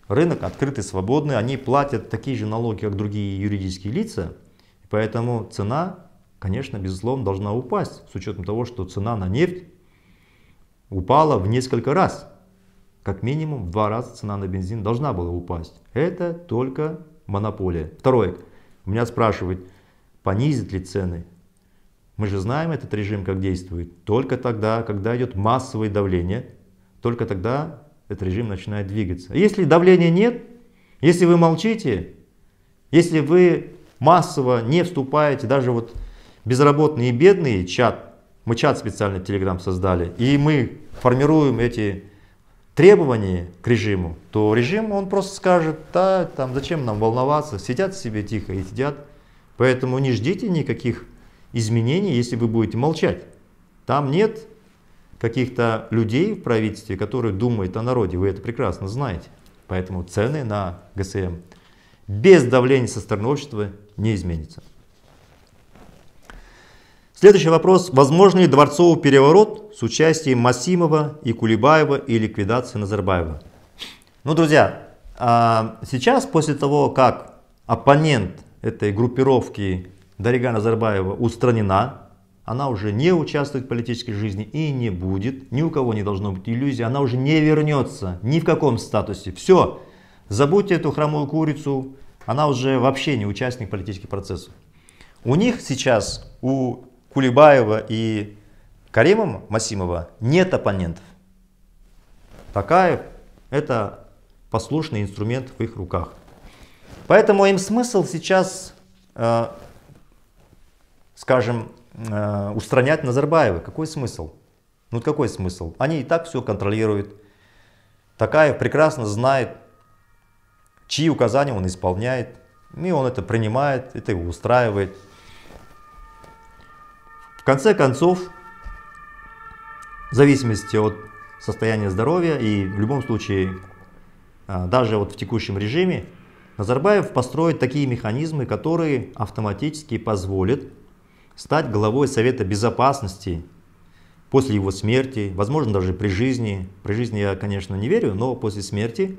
Рынок открытый, свободный, они платят такие же налоги, как другие юридические лица, поэтому цена, конечно, безусловно, должна упасть, с учетом того, что цена на нефть упала в несколько раз. Как минимум в два раза цена на бензин должна была упасть. Это только монополия. Второе. у Меня спрашивают, понизит ли цены? Мы же знаем этот режим, как действует. Только тогда, когда идет массовое давление, только тогда этот режим начинает двигаться. Если давления нет, если вы молчите, если вы массово не вступаете, даже вот безработные и бедные, чат, мы чат специально в Telegram создали, и мы формируем эти требования к режиму, то режим, он просто скажет, да, там, зачем нам волноваться, сидят себе тихо и сидят. Поэтому не ждите никаких изменений, если вы будете молчать. Там нет каких-то людей в правительстве, которые думают о народе, вы это прекрасно знаете. Поэтому цены на ГСМ без давления со стороны общества не изменятся. Следующий вопрос. Возможен ли дворцовый переворот с участием Масимова и Кулебаева и ликвидации Назарбаева? Ну, друзья, а, сейчас после того, как оппонент этой группировки Дарига Назарбаева устранена, она уже не участвует в политической жизни и не будет, ни у кого не должно быть иллюзии она уже не вернется ни в каком статусе. Все, забудьте эту хромую курицу, она уже вообще не участник политических процессов. У них сейчас, у Кулебаева и Каримова Масимова, нет оппонентов. Такаев – это послушный инструмент в их руках. Поэтому им смысл сейчас, э, скажем, Э, устранять Назарбаева. Какой смысл? Ну какой смысл? Они и так все контролируют. Такая прекрасно знает, чьи указания он исполняет. И он это принимает, это его устраивает. В конце концов, в зависимости от состояния здоровья и в любом случае, э, даже вот в текущем режиме, Назарбаев построит такие механизмы, которые автоматически позволят стать главой Совета Безопасности после его смерти, возможно, даже при жизни. При жизни я, конечно, не верю, но после смерти,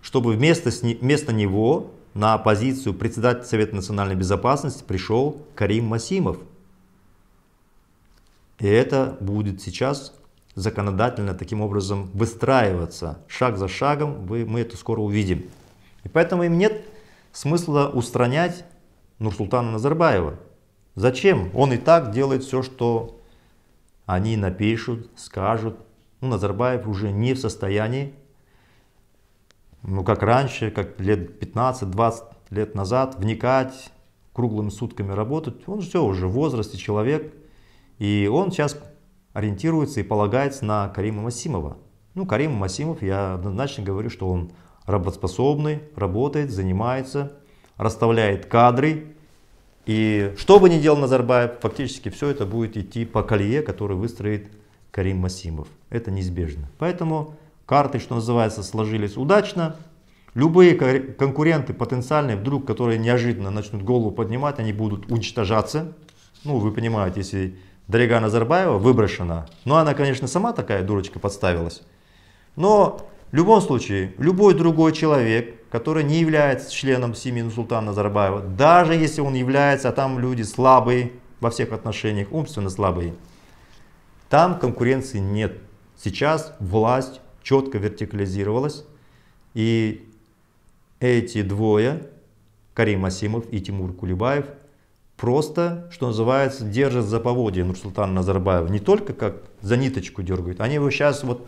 чтобы вместо, вместо него на позицию председателя Совета национальной безопасности пришел Карим Масимов. И это будет сейчас законодательно таким образом выстраиваться. Шаг за шагом вы, мы это скоро увидим. И поэтому им нет смысла устранять Нурсултана Назарбаева. Зачем? Он и так делает все, что они напишут, скажут. Ну, Назарбаев уже не в состоянии, ну как раньше, как лет 15-20 лет назад, вникать, круглыми сутками работать. Он все уже в возрасте человек, и он сейчас ориентируется и полагается на Карима Масимова. Ну, Карим Масимов, я однозначно говорю, что он работоспособный, работает, занимается, расставляет кадры, и что бы ни делал Назарбаев, фактически все это будет идти по колее, который выстроит Карим Масимов. Это неизбежно. Поэтому карты, что называется, сложились удачно. Любые конкуренты потенциальные, вдруг, которые неожиданно начнут голову поднимать, они будут уничтожаться. Ну, вы понимаете, если дорога Назарбаева выброшена, ну, она, конечно, сама такая дурочка подставилась. Но в любом случае, любой другой человек, который не является членом семьи Нурсултана Назарбаева, даже если он является, а там люди слабые во всех отношениях, умственно слабые, там конкуренции нет. Сейчас власть четко вертикализировалась, и эти двое, Карим Асимов и Тимур Кулибаев, просто, что называется, держат за поводья Нурсултана Назарбаева. Не только как за ниточку дергают, они его сейчас вот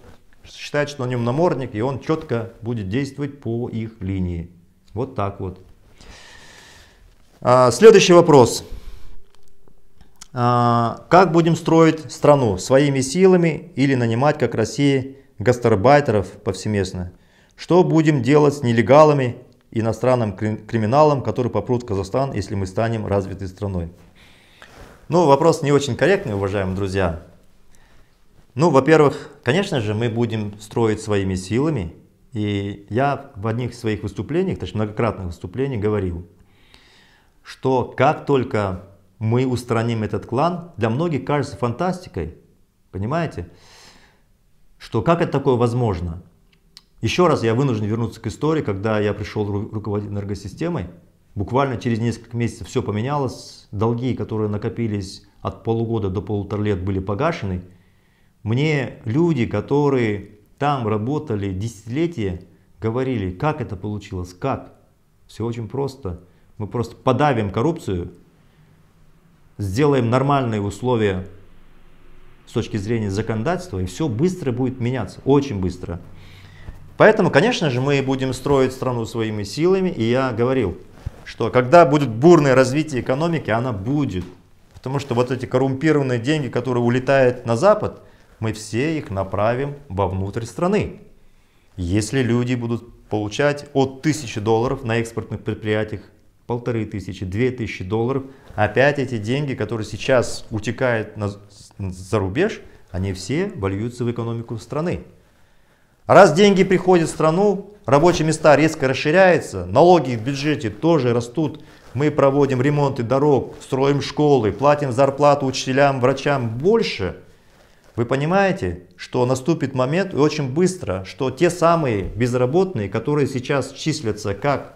считает, что на нем намордник, и он четко будет действовать по их линии. Вот так вот. А, следующий вопрос. А, как будем строить страну? Своими силами или нанимать, как Россия, гастарбайтеров повсеместно? Что будем делать с нелегалами, иностранным криминалом, который попрут в Казахстан, если мы станем развитой страной? Ну, вопрос не очень корректный, уважаемые друзья. Ну, во-первых, конечно же, мы будем строить своими силами. И я в одних своих выступлениях, точнее многократных выступлениях говорил, что как только мы устраним этот клан, для многих кажется фантастикой, понимаете, что как это такое возможно. Еще раз я вынужден вернуться к истории, когда я пришел руководить энергосистемой, буквально через несколько месяцев все поменялось, долги, которые накопились от полугода до полутора лет были погашены – мне люди, которые там работали десятилетия, говорили, как это получилось, как. Все очень просто. Мы просто подавим коррупцию, сделаем нормальные условия с точки зрения законодательства, и все быстро будет меняться, очень быстро. Поэтому, конечно же, мы будем строить страну своими силами, и я говорил, что когда будет бурное развитие экономики, она будет. Потому что вот эти коррумпированные деньги, которые улетают на Запад – мы все их направим вовнутрь страны. Если люди будут получать от 1000 долларов на экспортных предприятиях, полторы тысячи, две тысячи долларов, опять эти деньги, которые сейчас утекают на, за рубеж, они все вольются в экономику страны. Раз деньги приходят в страну, рабочие места резко расширяются, налоги в бюджете тоже растут, мы проводим ремонты дорог, строим школы, платим зарплату учителям, врачам больше – вы понимаете, что наступит момент и очень быстро, что те самые безработные, которые сейчас числятся как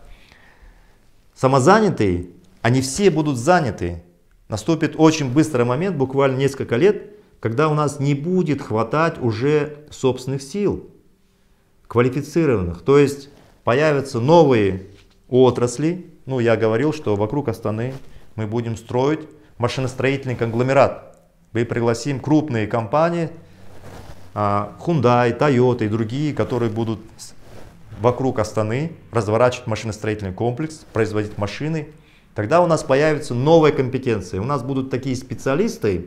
самозанятые, они все будут заняты. Наступит очень быстрый момент, буквально несколько лет, когда у нас не будет хватать уже собственных сил, квалифицированных. То есть появятся новые отрасли. Ну, я говорил, что вокруг Астаны мы будем строить машиностроительный конгломерат. Мы пригласим крупные компании, а, Hyundai, Toyota и другие, которые будут вокруг Астаны разворачивать машиностроительный комплекс, производить машины. Тогда у нас появятся новые компетенции. У нас будут такие специалисты,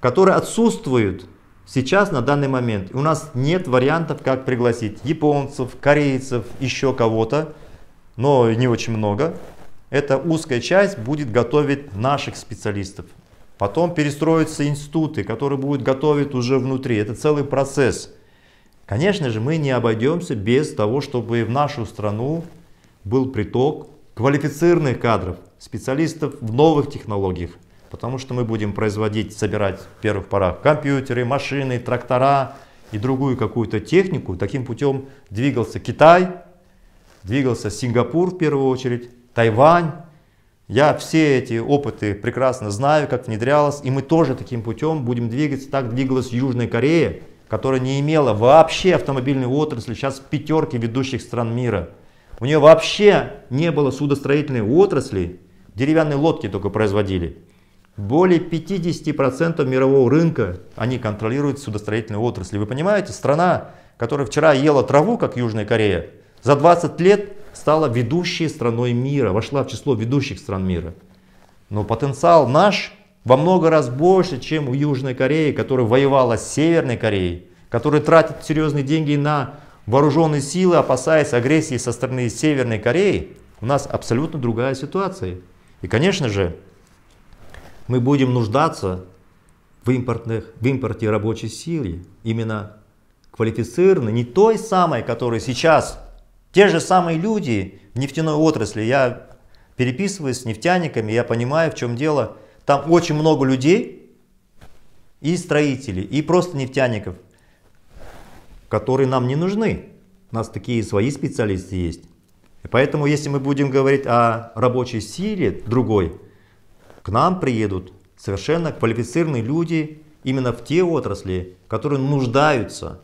которые отсутствуют сейчас на данный момент. У нас нет вариантов, как пригласить японцев, корейцев, еще кого-то, но не очень много. Эта узкая часть будет готовить наших специалистов. Потом перестроятся институты, которые будут готовить уже внутри. Это целый процесс. Конечно же, мы не обойдемся без того, чтобы в нашу страну был приток квалифицированных кадров, специалистов в новых технологиях. Потому что мы будем производить, собирать в первых порах компьютеры, машины, трактора и другую какую-то технику. Таким путем двигался Китай, двигался Сингапур в первую очередь, Тайвань, я все эти опыты прекрасно знаю, как внедрялось, и мы тоже таким путем будем двигаться. Так двигалась Южная Корея, которая не имела вообще автомобильной отрасли, сейчас пятерки ведущих стран мира. У нее вообще не было судостроительной отрасли, деревянные лодки только производили. Более 50% мирового рынка они контролируют судостроительную отрасль. Вы понимаете, страна, которая вчера ела траву, как Южная Корея, за 20 лет стала ведущей страной мира, вошла в число ведущих стран мира. Но потенциал наш во много раз больше, чем у Южной Кореи, которая воевала с Северной Кореей, которая тратит серьезные деньги на вооруженные силы, опасаясь агрессии со стороны Северной Кореи. У нас абсолютно другая ситуация. И, конечно же, мы будем нуждаться в, импортных, в импорте рабочей силы, именно квалифицированной, не той самой, которая сейчас те же самые люди в нефтяной отрасли, я переписываюсь с нефтяниками, я понимаю, в чем дело. Там очень много людей, и строителей, и просто нефтяников, которые нам не нужны. У нас такие свои специалисты есть. И поэтому, если мы будем говорить о рабочей силе другой, к нам приедут совершенно квалифицированные люди именно в те отрасли, которые нуждаются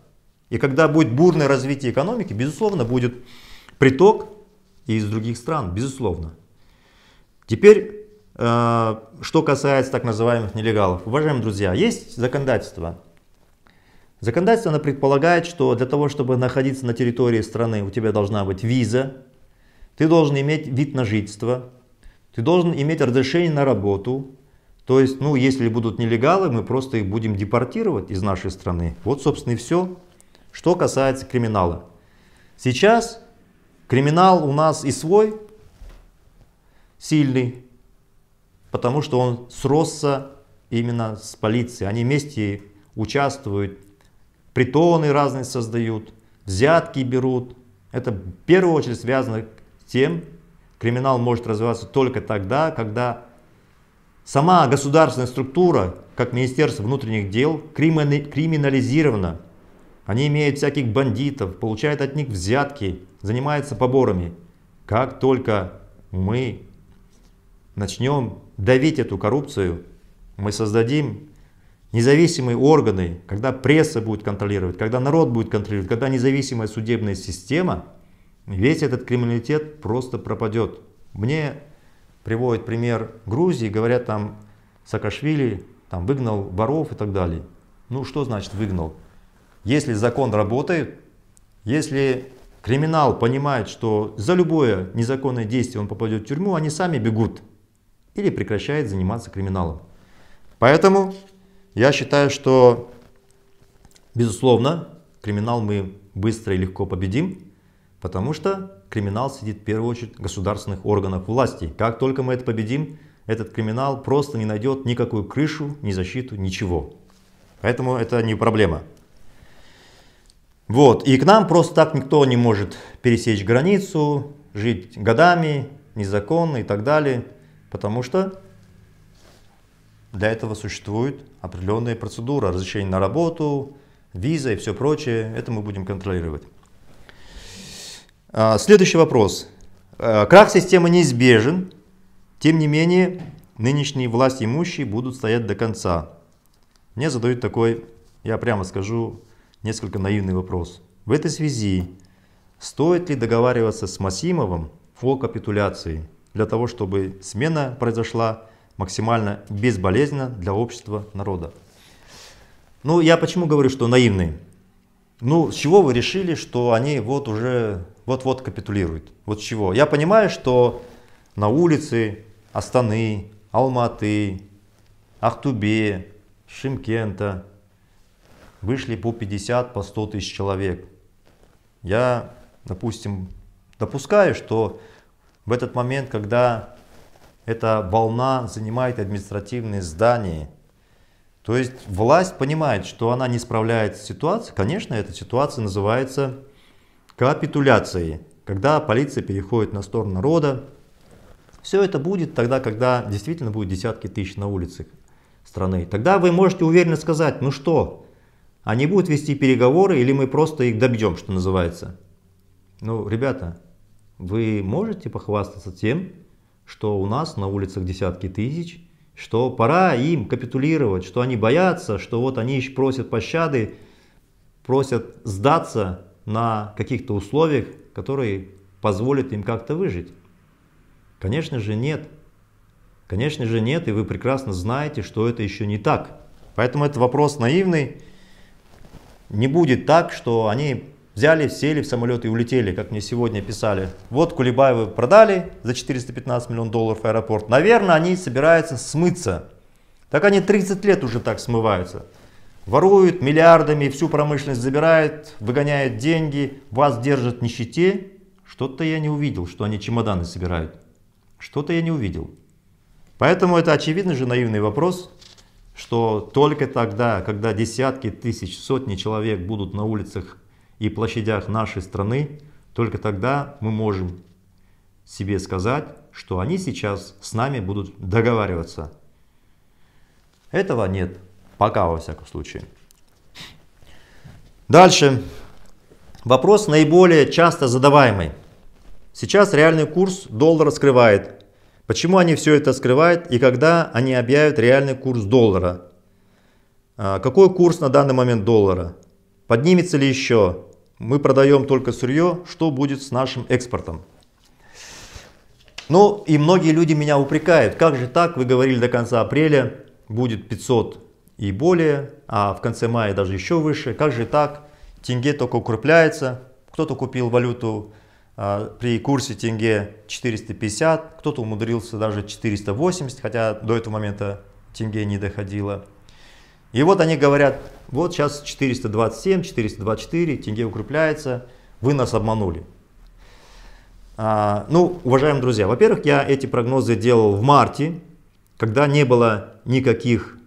и когда будет бурное развитие экономики, безусловно, будет приток из других стран, безусловно. Теперь, э, что касается так называемых нелегалов. Уважаемые друзья, есть законодательство. Законодательство оно предполагает, что для того, чтобы находиться на территории страны, у тебя должна быть виза, ты должен иметь вид на жительство, ты должен иметь разрешение на работу. То есть, ну, если будут нелегалы, мы просто их будем депортировать из нашей страны. Вот, собственно, и все. Что касается криминала. Сейчас криминал у нас и свой сильный, потому что он сросся именно с полицией. Они вместе участвуют, притоны разные создают, взятки берут. Это в первую очередь связано с тем, криминал может развиваться только тогда, когда сама государственная структура, как Министерство внутренних дел, криминализирована они имеют всяких бандитов, получают от них взятки, занимаются поборами. Как только мы начнем давить эту коррупцию, мы создадим независимые органы, когда пресса будет контролировать, когда народ будет контролировать, когда независимая судебная система, весь этот криминалитет просто пропадет. Мне приводят пример Грузии, говорят там Саакашвили там выгнал воров и так далее. Ну что значит выгнал? Если закон работает, если криминал понимает, что за любое незаконное действие он попадет в тюрьму, они сами бегут или прекращают заниматься криминалом. Поэтому я считаю, что, безусловно, криминал мы быстро и легко победим, потому что криминал сидит в первую очередь в государственных органах власти. Как только мы это победим, этот криминал просто не найдет никакую крышу, ни защиту, ничего. Поэтому это не проблема. Вот, и к нам просто так никто не может пересечь границу, жить годами, незаконно и так далее, потому что для этого существует определенная процедура, разрешение на работу, виза и все прочее, это мы будем контролировать. А, следующий вопрос. А, крах системы неизбежен, тем не менее, нынешние власть имущие будут стоять до конца. Мне задают такой, я прямо скажу, несколько наивный вопрос. В этой связи стоит ли договариваться с Масимовым о капитуляции для того, чтобы смена произошла максимально безболезненно для общества народа? Ну, я почему говорю, что наивный? Ну, с чего вы решили, что они вот уже вот-вот капитулируют? Вот с чего? Я понимаю, что на улице Астаны, Алматы, Ахтубе, Шимкента, вышли по 50, по 100 тысяч человек. Я, допустим, допускаю, что в этот момент, когда эта волна занимает административные здания, то есть власть понимает, что она не справляется с ситуацией. Конечно, эта ситуация называется капитуляцией, когда полиция переходит на сторону народа. Все это будет тогда, когда действительно будет десятки тысяч на улицах страны. Тогда вы можете уверенно сказать, ну что, они будут вести переговоры или мы просто их добьем, что называется? Ну, ребята, вы можете похвастаться тем, что у нас на улицах десятки тысяч, что пора им капитулировать, что они боятся, что вот они еще просят пощады, просят сдаться на каких-то условиях, которые позволят им как-то выжить. Конечно же нет. Конечно же нет, и вы прекрасно знаете, что это еще не так. Поэтому этот вопрос наивный, не будет так, что они взяли, сели в самолет и улетели, как мне сегодня писали. Вот Кулебаевы продали за 415 миллионов долларов аэропорт. Наверное, они собираются смыться. Так они 30 лет уже так смываются. Воруют миллиардами, всю промышленность забирают, выгоняют деньги, вас держат в нищете. Что-то я не увидел, что они чемоданы собирают. Что-то я не увидел. Поэтому это очевидно же наивный вопрос, что только тогда, когда десятки тысяч, сотни человек будут на улицах и площадях нашей страны, только тогда мы можем себе сказать, что они сейчас с нами будут договариваться. Этого нет, пока во всяком случае. Дальше. Вопрос наиболее часто задаваемый. Сейчас реальный курс доллара скрывает Почему они все это скрывают и когда они объявят реальный курс доллара? А, какой курс на данный момент доллара? Поднимется ли еще? Мы продаем только сырье, что будет с нашим экспортом? Ну и многие люди меня упрекают, как же так, вы говорили до конца апреля будет 500 и более, а в конце мая даже еще выше, как же так, тенге только укрепляется, кто-то купил валюту а, при курсе тенге 450, кто-то умудрился даже 480, хотя до этого момента тенге не доходило. И вот они говорят, вот сейчас 427, 424, тенге укрепляется, вы нас обманули. А, ну, уважаемые друзья, во-первых, я эти прогнозы делал в марте, когда не было никаких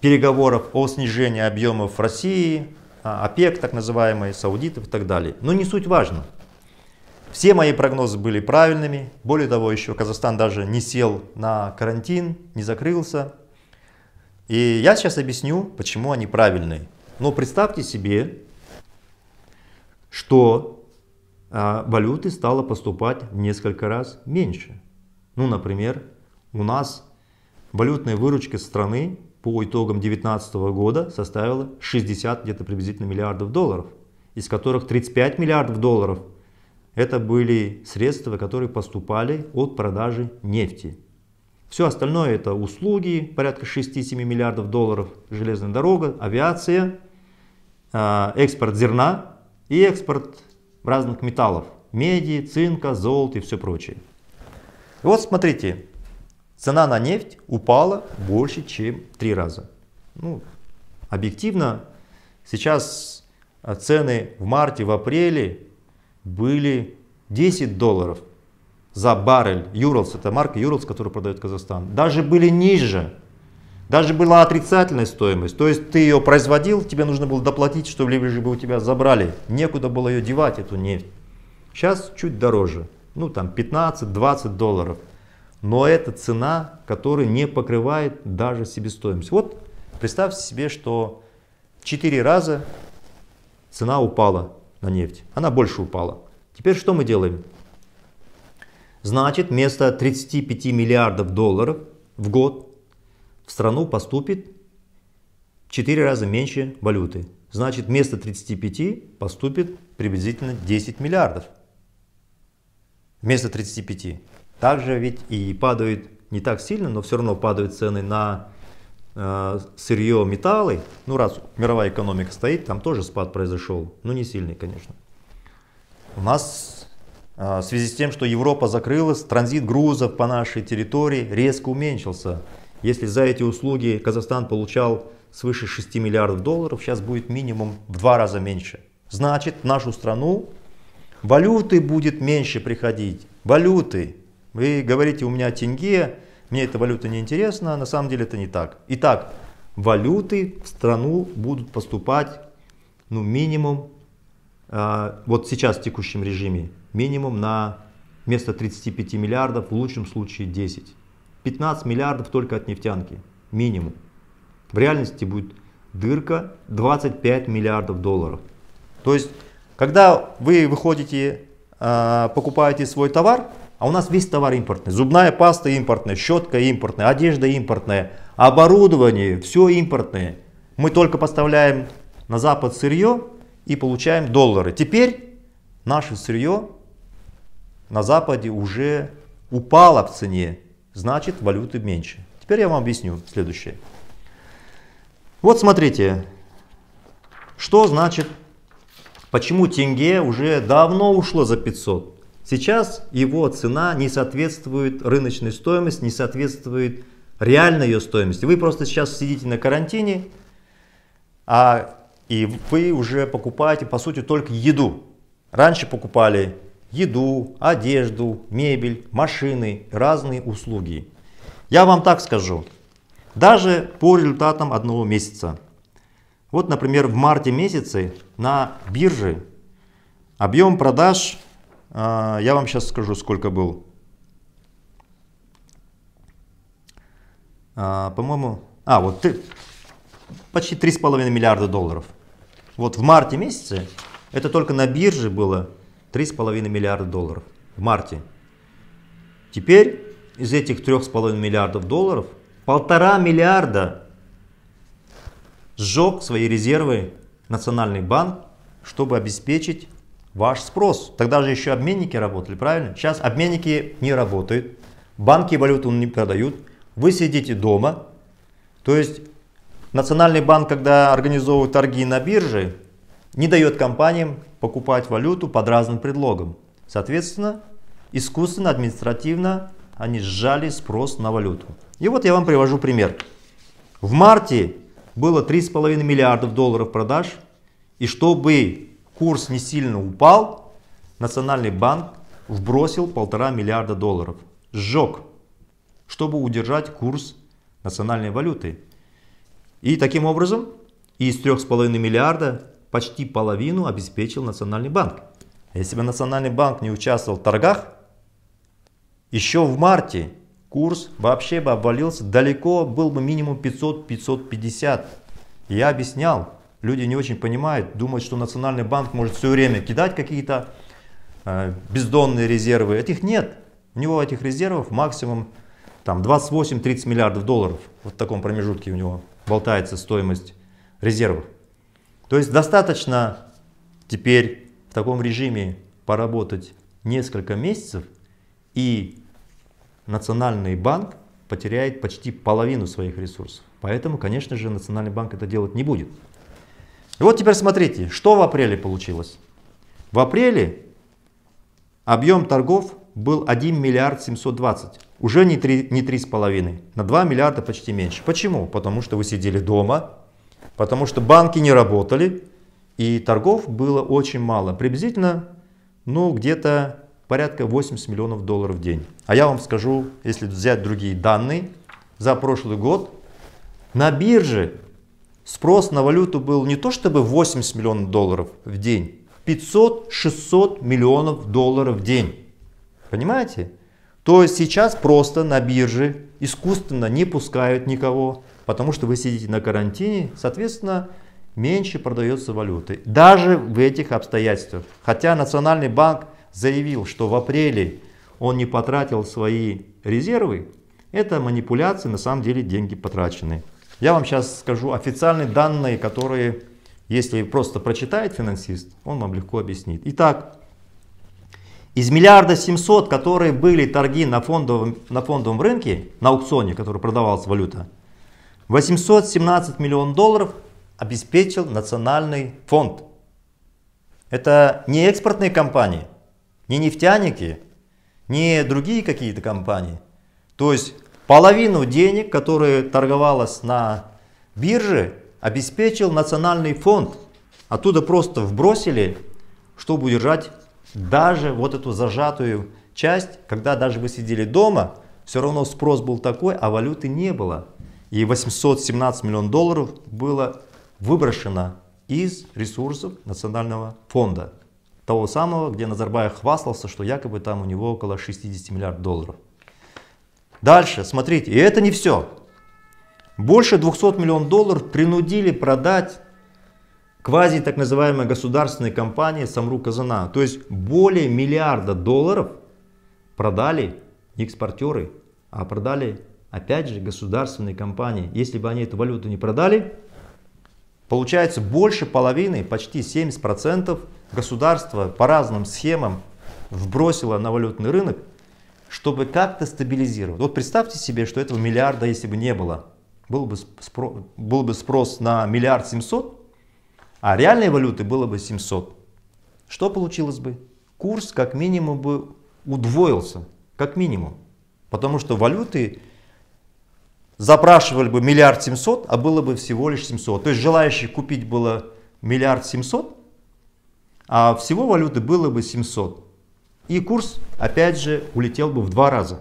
переговоров о снижении объемов России, а, ОПЕК, так называемые, саудитов и так далее. Но не суть важно. Все мои прогнозы были правильными. Более того, еще Казахстан даже не сел на карантин, не закрылся. И я сейчас объясню, почему они правильные. Но представьте себе, что э, валюты стало поступать в несколько раз меньше. Ну, например, у нас валютная выручка страны по итогам 2019 года составила 60 где-то приблизительно миллиардов долларов, из которых 35 миллиардов долларов – это были средства, которые поступали от продажи нефти. Все остальное это услуги, порядка 6-7 миллиардов долларов, железная дорога, авиация, а, экспорт зерна и экспорт разных металлов, меди, цинка, золота и все прочее. И вот смотрите, цена на нефть упала больше, чем три раза. Ну, объективно, сейчас цены в марте, в апреле были 10 долларов за баррель Юралс, это марка Юралс, которую продает Казахстан, даже были ниже. Даже была отрицательная стоимость, то есть ты ее производил, тебе нужно было доплатить, чтобы либо бы у тебя забрали. Некуда было ее девать, эту нефть. Сейчас чуть дороже, ну там 15-20 долларов. Но это цена, которая не покрывает даже себестоимость. Вот представьте себе, что 4 раза цена упала на нефть. Она больше упала. Теперь что мы делаем? Значит, вместо 35 миллиардов долларов в год в страну поступит в 4 раза меньше валюты. Значит, вместо 35 поступит приблизительно 10 миллиардов. Вместо 35. Также ведь и падают не так сильно, но все равно падают цены на Э, сырье, металлы, ну раз мировая экономика стоит, там тоже спад произошел, но ну, не сильный, конечно. У нас э, в связи с тем, что Европа закрылась, транзит грузов по нашей территории резко уменьшился. Если за эти услуги Казахстан получал свыше 6 миллиардов долларов, сейчас будет минимум в два раза меньше. Значит, в нашу страну валюты будет меньше приходить. Валюты. Вы говорите, у меня тенге, мне эта валюта не интересна, на самом деле это не так. Итак, валюты в страну будут поступать, ну, минимум, э, вот сейчас в текущем режиме, минимум на вместо 35 миллиардов, в лучшем случае 10. 15 миллиардов только от нефтянки, минимум. В реальности будет дырка 25 миллиардов долларов. То есть, когда вы выходите, а, покупаете свой товар, а у нас весь товар импортный. Зубная паста импортная, щетка импортная, одежда импортная, оборудование, все импортное. Мы только поставляем на Запад сырье и получаем доллары. Теперь наше сырье на Западе уже упало в цене, значит валюты меньше. Теперь я вам объясню следующее. Вот смотрите, что значит, почему тенге уже давно ушло за 500. Сейчас его цена не соответствует рыночной стоимости, не соответствует реальной ее стоимости. Вы просто сейчас сидите на карантине, а, и вы уже покупаете, по сути, только еду. Раньше покупали еду, одежду, мебель, машины, разные услуги. Я вам так скажу, даже по результатам одного месяца. Вот, например, в марте месяце на бирже объем продаж а, я вам сейчас скажу, сколько был. А, по-моему, а, вот ты, почти 3,5 миллиарда долларов. Вот в марте месяце, это только на бирже было 3,5 миллиарда долларов. В марте. Теперь из этих 3,5 миллиардов долларов, полтора миллиарда сжег свои резервы Национальный банк, чтобы обеспечить ваш спрос. Тогда же еще обменники работали, правильно? Сейчас обменники не работают, банки валюту не продают, вы сидите дома. То есть Национальный банк, когда организовывает торги на бирже, не дает компаниям покупать валюту под разным предлогом. Соответственно, искусственно, административно они сжали спрос на валюту. И вот я вам привожу пример. В марте было 3,5 миллиардов долларов продаж. И чтобы курс не сильно упал, Национальный банк вбросил полтора миллиарда долларов. Сжег, чтобы удержать курс национальной валюты. И таким образом из 3,5 миллиарда почти половину обеспечил Национальный банк. если бы Национальный банк не участвовал в торгах, еще в марте курс вообще бы обвалился далеко, был бы минимум 500-550. Я объяснял, люди не очень понимают, думают, что Национальный банк может все время кидать какие-то э, бездонные резервы. Этих нет. У него этих резервов максимум там 28-30 миллиардов долларов. Вот в таком промежутке у него болтается стоимость резервов. То есть достаточно теперь в таком режиме поработать несколько месяцев, и Национальный банк потеряет почти половину своих ресурсов. Поэтому, конечно же, Национальный банк это делать не будет. И вот теперь смотрите, что в апреле получилось. В апреле объем торгов был 1 миллиард 720. Уже не 3,5, не 3 на 2 миллиарда почти меньше. Почему? Потому что вы сидели дома, потому что банки не работали, и торгов было очень мало. Приблизительно, ну, где-то порядка 80 миллионов долларов в день. А я вам скажу, если взять другие данные, за прошлый год на бирже спрос на валюту был не то чтобы 80 миллионов долларов в день, 500-600 миллионов долларов в день. Понимаете? То есть сейчас просто на бирже искусственно не пускают никого, потому что вы сидите на карантине, соответственно, меньше продается валюты. Даже в этих обстоятельствах. Хотя Национальный банк заявил, что в апреле он не потратил свои резервы, это манипуляции, на самом деле деньги потрачены. Я вам сейчас скажу официальные данные, которые, если просто прочитает финансист, он вам легко объяснит. Итак, из миллиарда семьсот, которые были торги на фондовом, на фондовом рынке, на аукционе, который продавалась валюта, 817 миллионов долларов обеспечил национальный фонд. Это не экспортные компании, не нефтяники, не другие какие-то компании. То есть Половину денег, которые торговалось на бирже, обеспечил национальный фонд. Оттуда просто вбросили, чтобы удержать даже вот эту зажатую часть, когда даже вы сидели дома, все равно спрос был такой, а валюты не было. И 817 миллионов долларов было выброшено из ресурсов Национального фонда. Того самого, где Назарбаев хвастался, что якобы там у него около 60 миллиардов долларов. Дальше, смотрите, и это не все. Больше 200 миллионов долларов принудили продать квази так называемой государственной компании Самру Казана. То есть более миллиарда долларов продали не экспортеры, а продали опять же государственные компании. Если бы они эту валюту не продали, получается больше половины, почти 70% государства по разным схемам вбросило на валютный рынок чтобы как-то стабилизировать. Вот представьте себе, что этого миллиарда, если бы не было, был бы, спро, был бы спрос на миллиард семьсот, а реальной валюты было бы 700. Что получилось бы? Курс как минимум бы удвоился, как минимум. Потому что валюты запрашивали бы миллиард семьсот, а было бы всего лишь 700. То есть желающих купить было миллиард семьсот, а всего валюты было бы 700. И курс, опять же, улетел бы в два раза.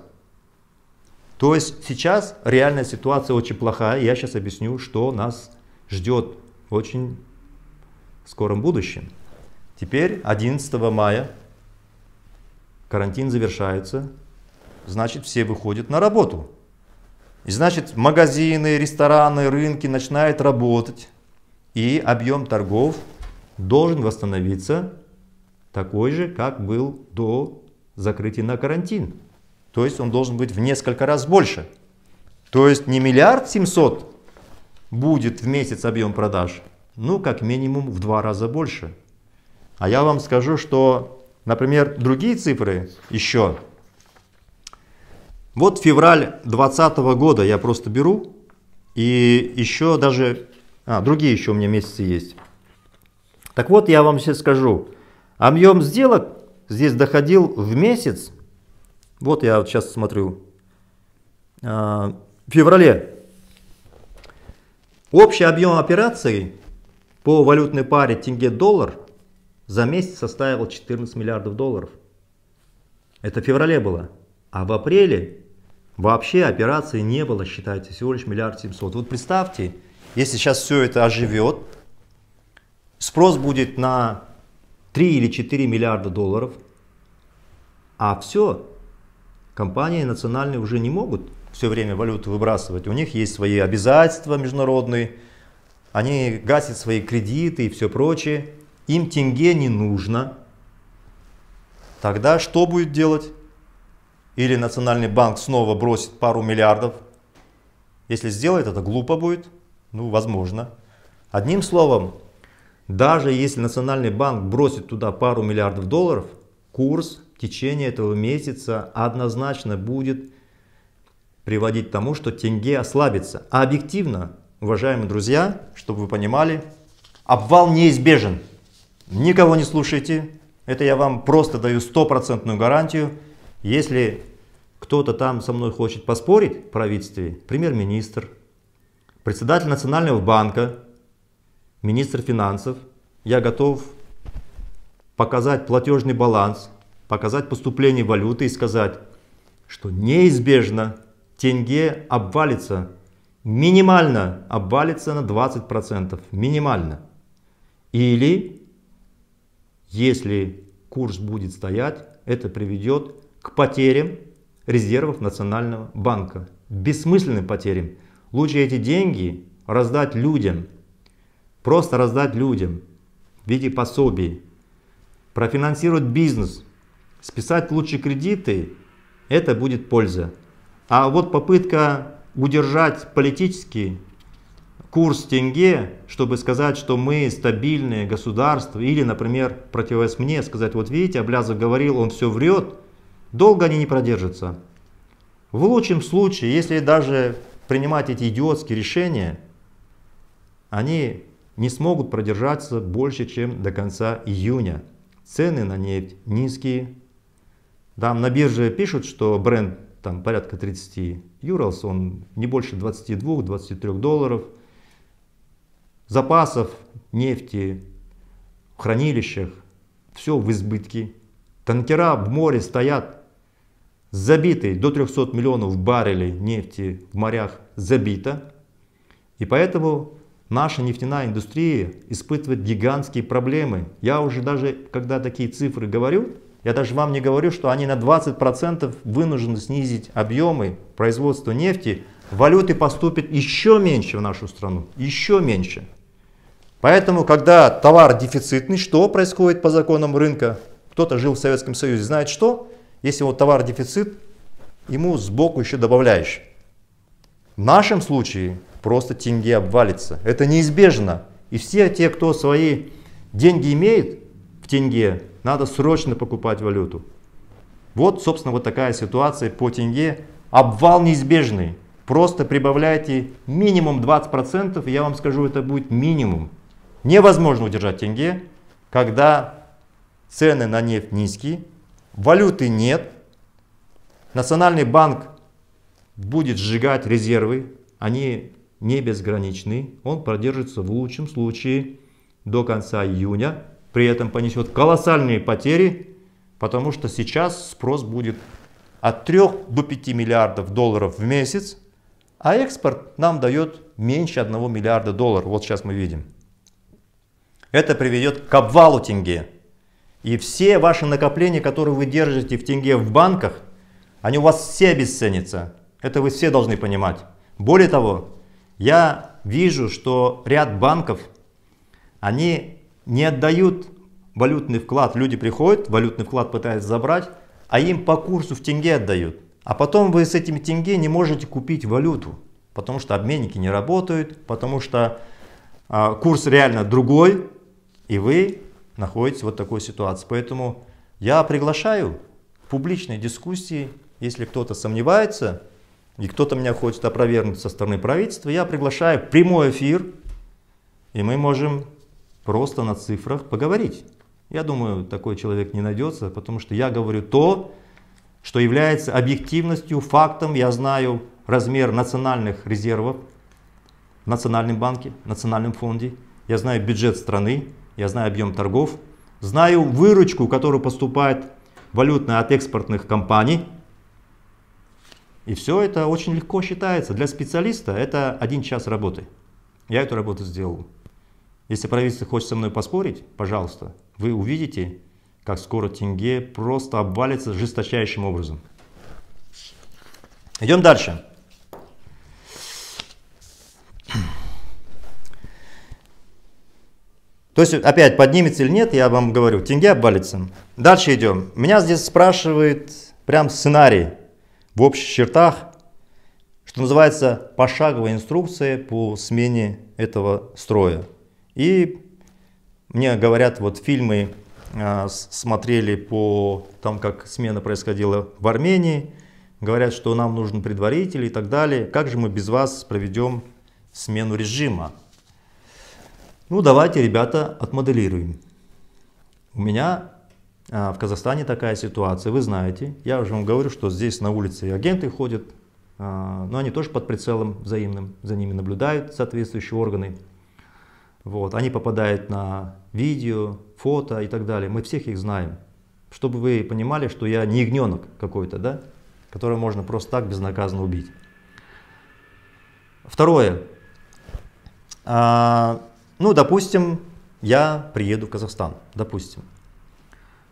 То есть сейчас реальная ситуация очень плохая. Я сейчас объясню, что нас ждет в очень скором будущем. Теперь 11 мая карантин завершается, значит все выходят на работу. И значит магазины, рестораны, рынки начинают работать. И объем торгов должен восстановиться такой же, как был до закрытия на карантин. То есть он должен быть в несколько раз больше. То есть не миллиард семьсот будет в месяц объем продаж, ну как минимум в два раза больше. А я вам скажу, что, например, другие цифры еще. Вот февраль 2020 года я просто беру, и еще даже... А, другие еще у меня месяцы есть. Так вот, я вам сейчас скажу. Объем сделок здесь доходил в месяц. Вот я вот сейчас смотрю. А, в феврале общий объем операций по валютной паре тенге-доллар за месяц составил 14 миллиардов долларов. Это в феврале было. А в апреле вообще операции не было, считайте, всего лишь миллиард семьсот. Вот представьте, если сейчас все это оживет, спрос будет на 3 или 4 миллиарда долларов, а все, компании национальные уже не могут все время валюту выбрасывать. У них есть свои обязательства международные, они гасят свои кредиты и все прочее. Им тенге не нужно. Тогда что будет делать? Или Национальный банк снова бросит пару миллиардов. Если сделает, это глупо будет. Ну, возможно. Одним словом, даже если Национальный банк бросит туда пару миллиардов долларов, курс в течение этого месяца однозначно будет приводить к тому, что тенге ослабится. А объективно, уважаемые друзья, чтобы вы понимали, обвал неизбежен. Никого не слушайте, это я вам просто даю стопроцентную гарантию. Если кто-то там со мной хочет поспорить в правительстве, премьер-министр, председатель Национального банка, министр финансов, я готов показать платежный баланс, показать поступление валюты и сказать, что неизбежно тенге обвалится, минимально обвалится на 20%, минимально. Или, если курс будет стоять, это приведет к потерям резервов Национального банка. Бессмысленным потерям. Лучше эти деньги раздать людям, просто раздать людям в виде пособий, профинансировать бизнес, списать лучшие кредиты, это будет польза. А вот попытка удержать политический курс тенге, чтобы сказать, что мы стабильные государство, или, например, противовес мне, сказать, вот видите, Аблязов говорил, он все врет, долго они не продержатся. В лучшем случае, если даже принимать эти идиотские решения, они не смогут продержаться больше, чем до конца июня. Цены на нефть низкие. Там на бирже пишут, что бренд там порядка 30 юралс, он не больше 22-23 долларов. Запасов нефти в хранилищах все в избытке. Танкера в море стоят забиты, до 300 миллионов баррелей нефти в морях забито. И поэтому Наша нефтяная индустрия испытывает гигантские проблемы. Я уже даже, когда такие цифры говорю, я даже вам не говорю, что они на 20% вынуждены снизить объемы производства нефти. Валюты поступит еще меньше в нашу страну, еще меньше. Поэтому, когда товар дефицитный, что происходит по законам рынка? Кто-то жил в Советском Союзе, знает что? Если вот товар дефицит, ему сбоку еще добавляешь. В нашем случае просто тенге обвалится. Это неизбежно. И все те, кто свои деньги имеет в тенге, надо срочно покупать валюту. Вот, собственно, вот такая ситуация по тенге. Обвал неизбежный. Просто прибавляйте минимум 20%, и я вам скажу, это будет минимум. Невозможно удержать тенге, когда цены на нефть низкие, валюты нет, Национальный банк будет сжигать резервы, они не безграничный, он продержится в лучшем случае до конца июня, при этом понесет колоссальные потери, потому что сейчас спрос будет от 3 до 5 миллиардов долларов в месяц, а экспорт нам дает меньше 1 миллиарда долларов, вот сейчас мы видим. Это приведет к обвалу тенге. И все ваши накопления, которые вы держите в тенге в банках, они у вас все обесценятся. Это вы все должны понимать. Более того, я вижу, что ряд банков, они не отдают валютный вклад. Люди приходят, валютный вклад пытаются забрать, а им по курсу в тенге отдают. А потом вы с этими тенге не можете купить валюту, потому что обменники не работают, потому что а, курс реально другой, и вы находитесь в вот такой ситуации. Поэтому я приглашаю публичной дискуссии, если кто-то сомневается, и кто-то меня хочет опровергнуть со стороны правительства, я приглашаю в прямой эфир, и мы можем просто на цифрах поговорить. Я думаю, такой человек не найдется, потому что я говорю то, что является объективностью, фактом. Я знаю размер национальных резервов в Национальном банке, в Национальном фонде. Я знаю бюджет страны, я знаю объем торгов. Знаю выручку, которая поступает валютная от экспортных компаний – и все это очень легко считается. Для специалиста это один час работы. Я эту работу сделал. Если правительство хочет со мной поспорить, пожалуйста, вы увидите, как скоро тенге просто обвалится жесточайшим образом. Идем дальше. То есть опять поднимется или нет, я вам говорю, тенге обвалится. Дальше идем. Меня здесь спрашивает прям сценарий в общих чертах, что называется, пошаговая инструкция по смене этого строя. И мне говорят, вот фильмы э, смотрели по тому, как смена происходила в Армении, говорят, что нам нужен предваритель и так далее. Как же мы без вас проведем смену режима? Ну, давайте, ребята, отмоделируем. У меня а, в Казахстане такая ситуация, вы знаете. Я уже вам говорю, что здесь на улице агенты ходят, а, но они тоже под прицелом взаимным, за ними наблюдают соответствующие органы. Вот. Они попадают на видео, фото и так далее. Мы всех их знаем. Чтобы вы понимали, что я не ягненок какой-то, да? который можно просто так безнаказанно убить. Второе. А, ну, допустим, я приеду в Казахстан. Допустим.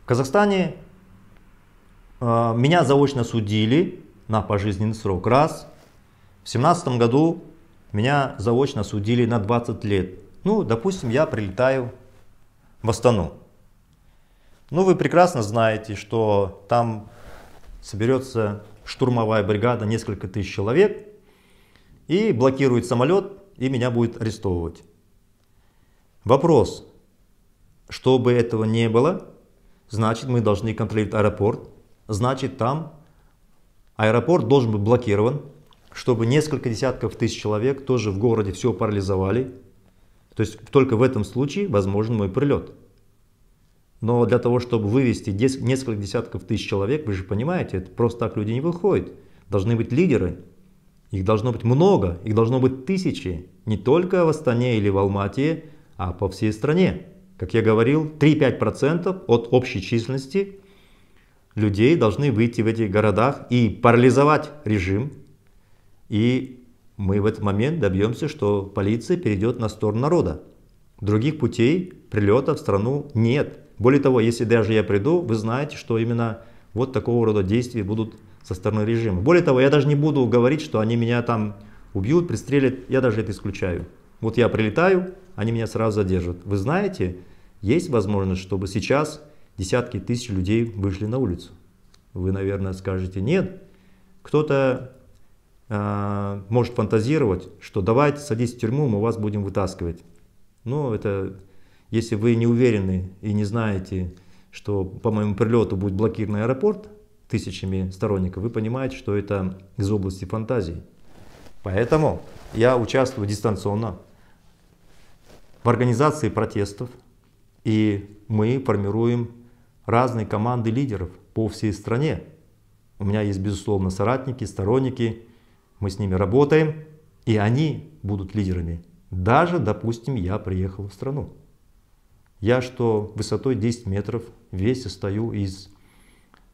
Казахстане э, меня заочно судили на пожизненный срок. Раз. В семнадцатом году меня заочно судили на 20 лет. Ну, допустим, я прилетаю в Астану. Ну, вы прекрасно знаете, что там соберется штурмовая бригада, несколько тысяч человек, и блокирует самолет, и меня будет арестовывать. Вопрос, чтобы этого не было, значит мы должны контролировать аэропорт, значит там аэропорт должен быть блокирован, чтобы несколько десятков тысяч человек тоже в городе все парализовали. То есть только в этом случае возможен мой прилет. Но для того, чтобы вывести несколько десятков тысяч человек, вы же понимаете, это просто так люди не выходят. Должны быть лидеры, их должно быть много, их должно быть тысячи, не только в Астане или в Алмате, а по всей стране как я говорил, 3-5% от общей численности людей должны выйти в этих городах и парализовать режим. И мы в этот момент добьемся, что полиция перейдет на сторону народа. Других путей прилета в страну нет. Более того, если даже я приду, вы знаете, что именно вот такого рода действия будут со стороны режима. Более того, я даже не буду говорить, что они меня там убьют, пристрелят, я даже это исключаю. Вот я прилетаю, они меня сразу задержат. Вы знаете, есть возможность, чтобы сейчас десятки тысяч людей вышли на улицу? Вы, наверное, скажете нет. Кто-то э, может фантазировать, что давайте садись в тюрьму, мы вас будем вытаскивать. Но это, если вы не уверены и не знаете, что по моему прилету будет блокированный аэропорт тысячами сторонников, вы понимаете, что это из области фантазии. Поэтому я участвую дистанционно в организации протестов, и мы формируем разные команды лидеров по всей стране. У меня есть, безусловно, соратники, сторонники. Мы с ними работаем, и они будут лидерами. Даже, допустим, я приехал в страну. Я что высотой 10 метров весь состою из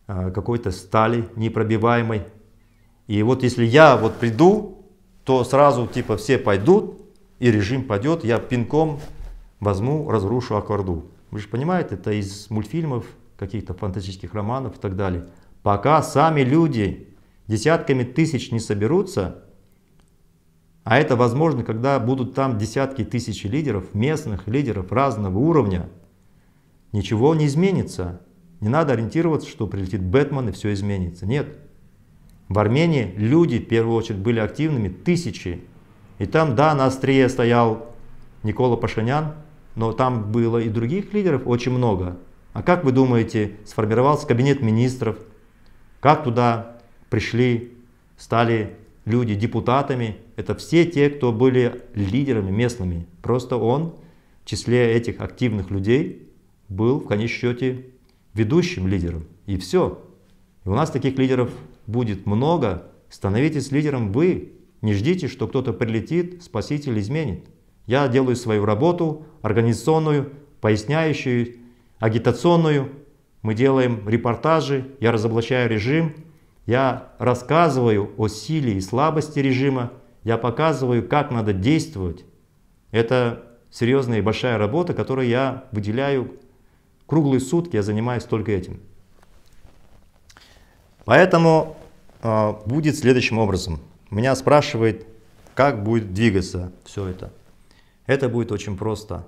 а, какой-то стали непробиваемой. И вот если я вот приду, то сразу типа все пойдут, и режим пойдет, я пинком возьму, разрушу аккорду. Вы же понимаете, это из мультфильмов, каких-то фантастических романов и так далее. Пока сами люди десятками тысяч не соберутся, а это возможно, когда будут там десятки тысяч лидеров, местных лидеров разного уровня, ничего не изменится. Не надо ориентироваться, что прилетит Бэтмен и все изменится. Нет. В Армении люди, в первую очередь, были активными, тысячи. И там, да, на острие стоял Никола Пашинян, но там было и других лидеров очень много. А как вы думаете, сформировался кабинет министров? Как туда пришли, стали люди депутатами? Это все те, кто были лидерами местными. Просто он в числе этих активных людей был в конечном счете ведущим лидером. И все. И у нас таких лидеров будет много. Становитесь лидером вы. Не ждите, что кто-то прилетит, спаситель изменит. Я делаю свою работу, организационную, поясняющую, агитационную. Мы делаем репортажи, я разоблачаю режим, я рассказываю о силе и слабости режима, я показываю, как надо действовать. Это серьезная и большая работа, которую я выделяю круглые сутки, я занимаюсь только этим. Поэтому э, будет следующим образом. Меня спрашивает, как будет двигаться все это. Это будет очень просто.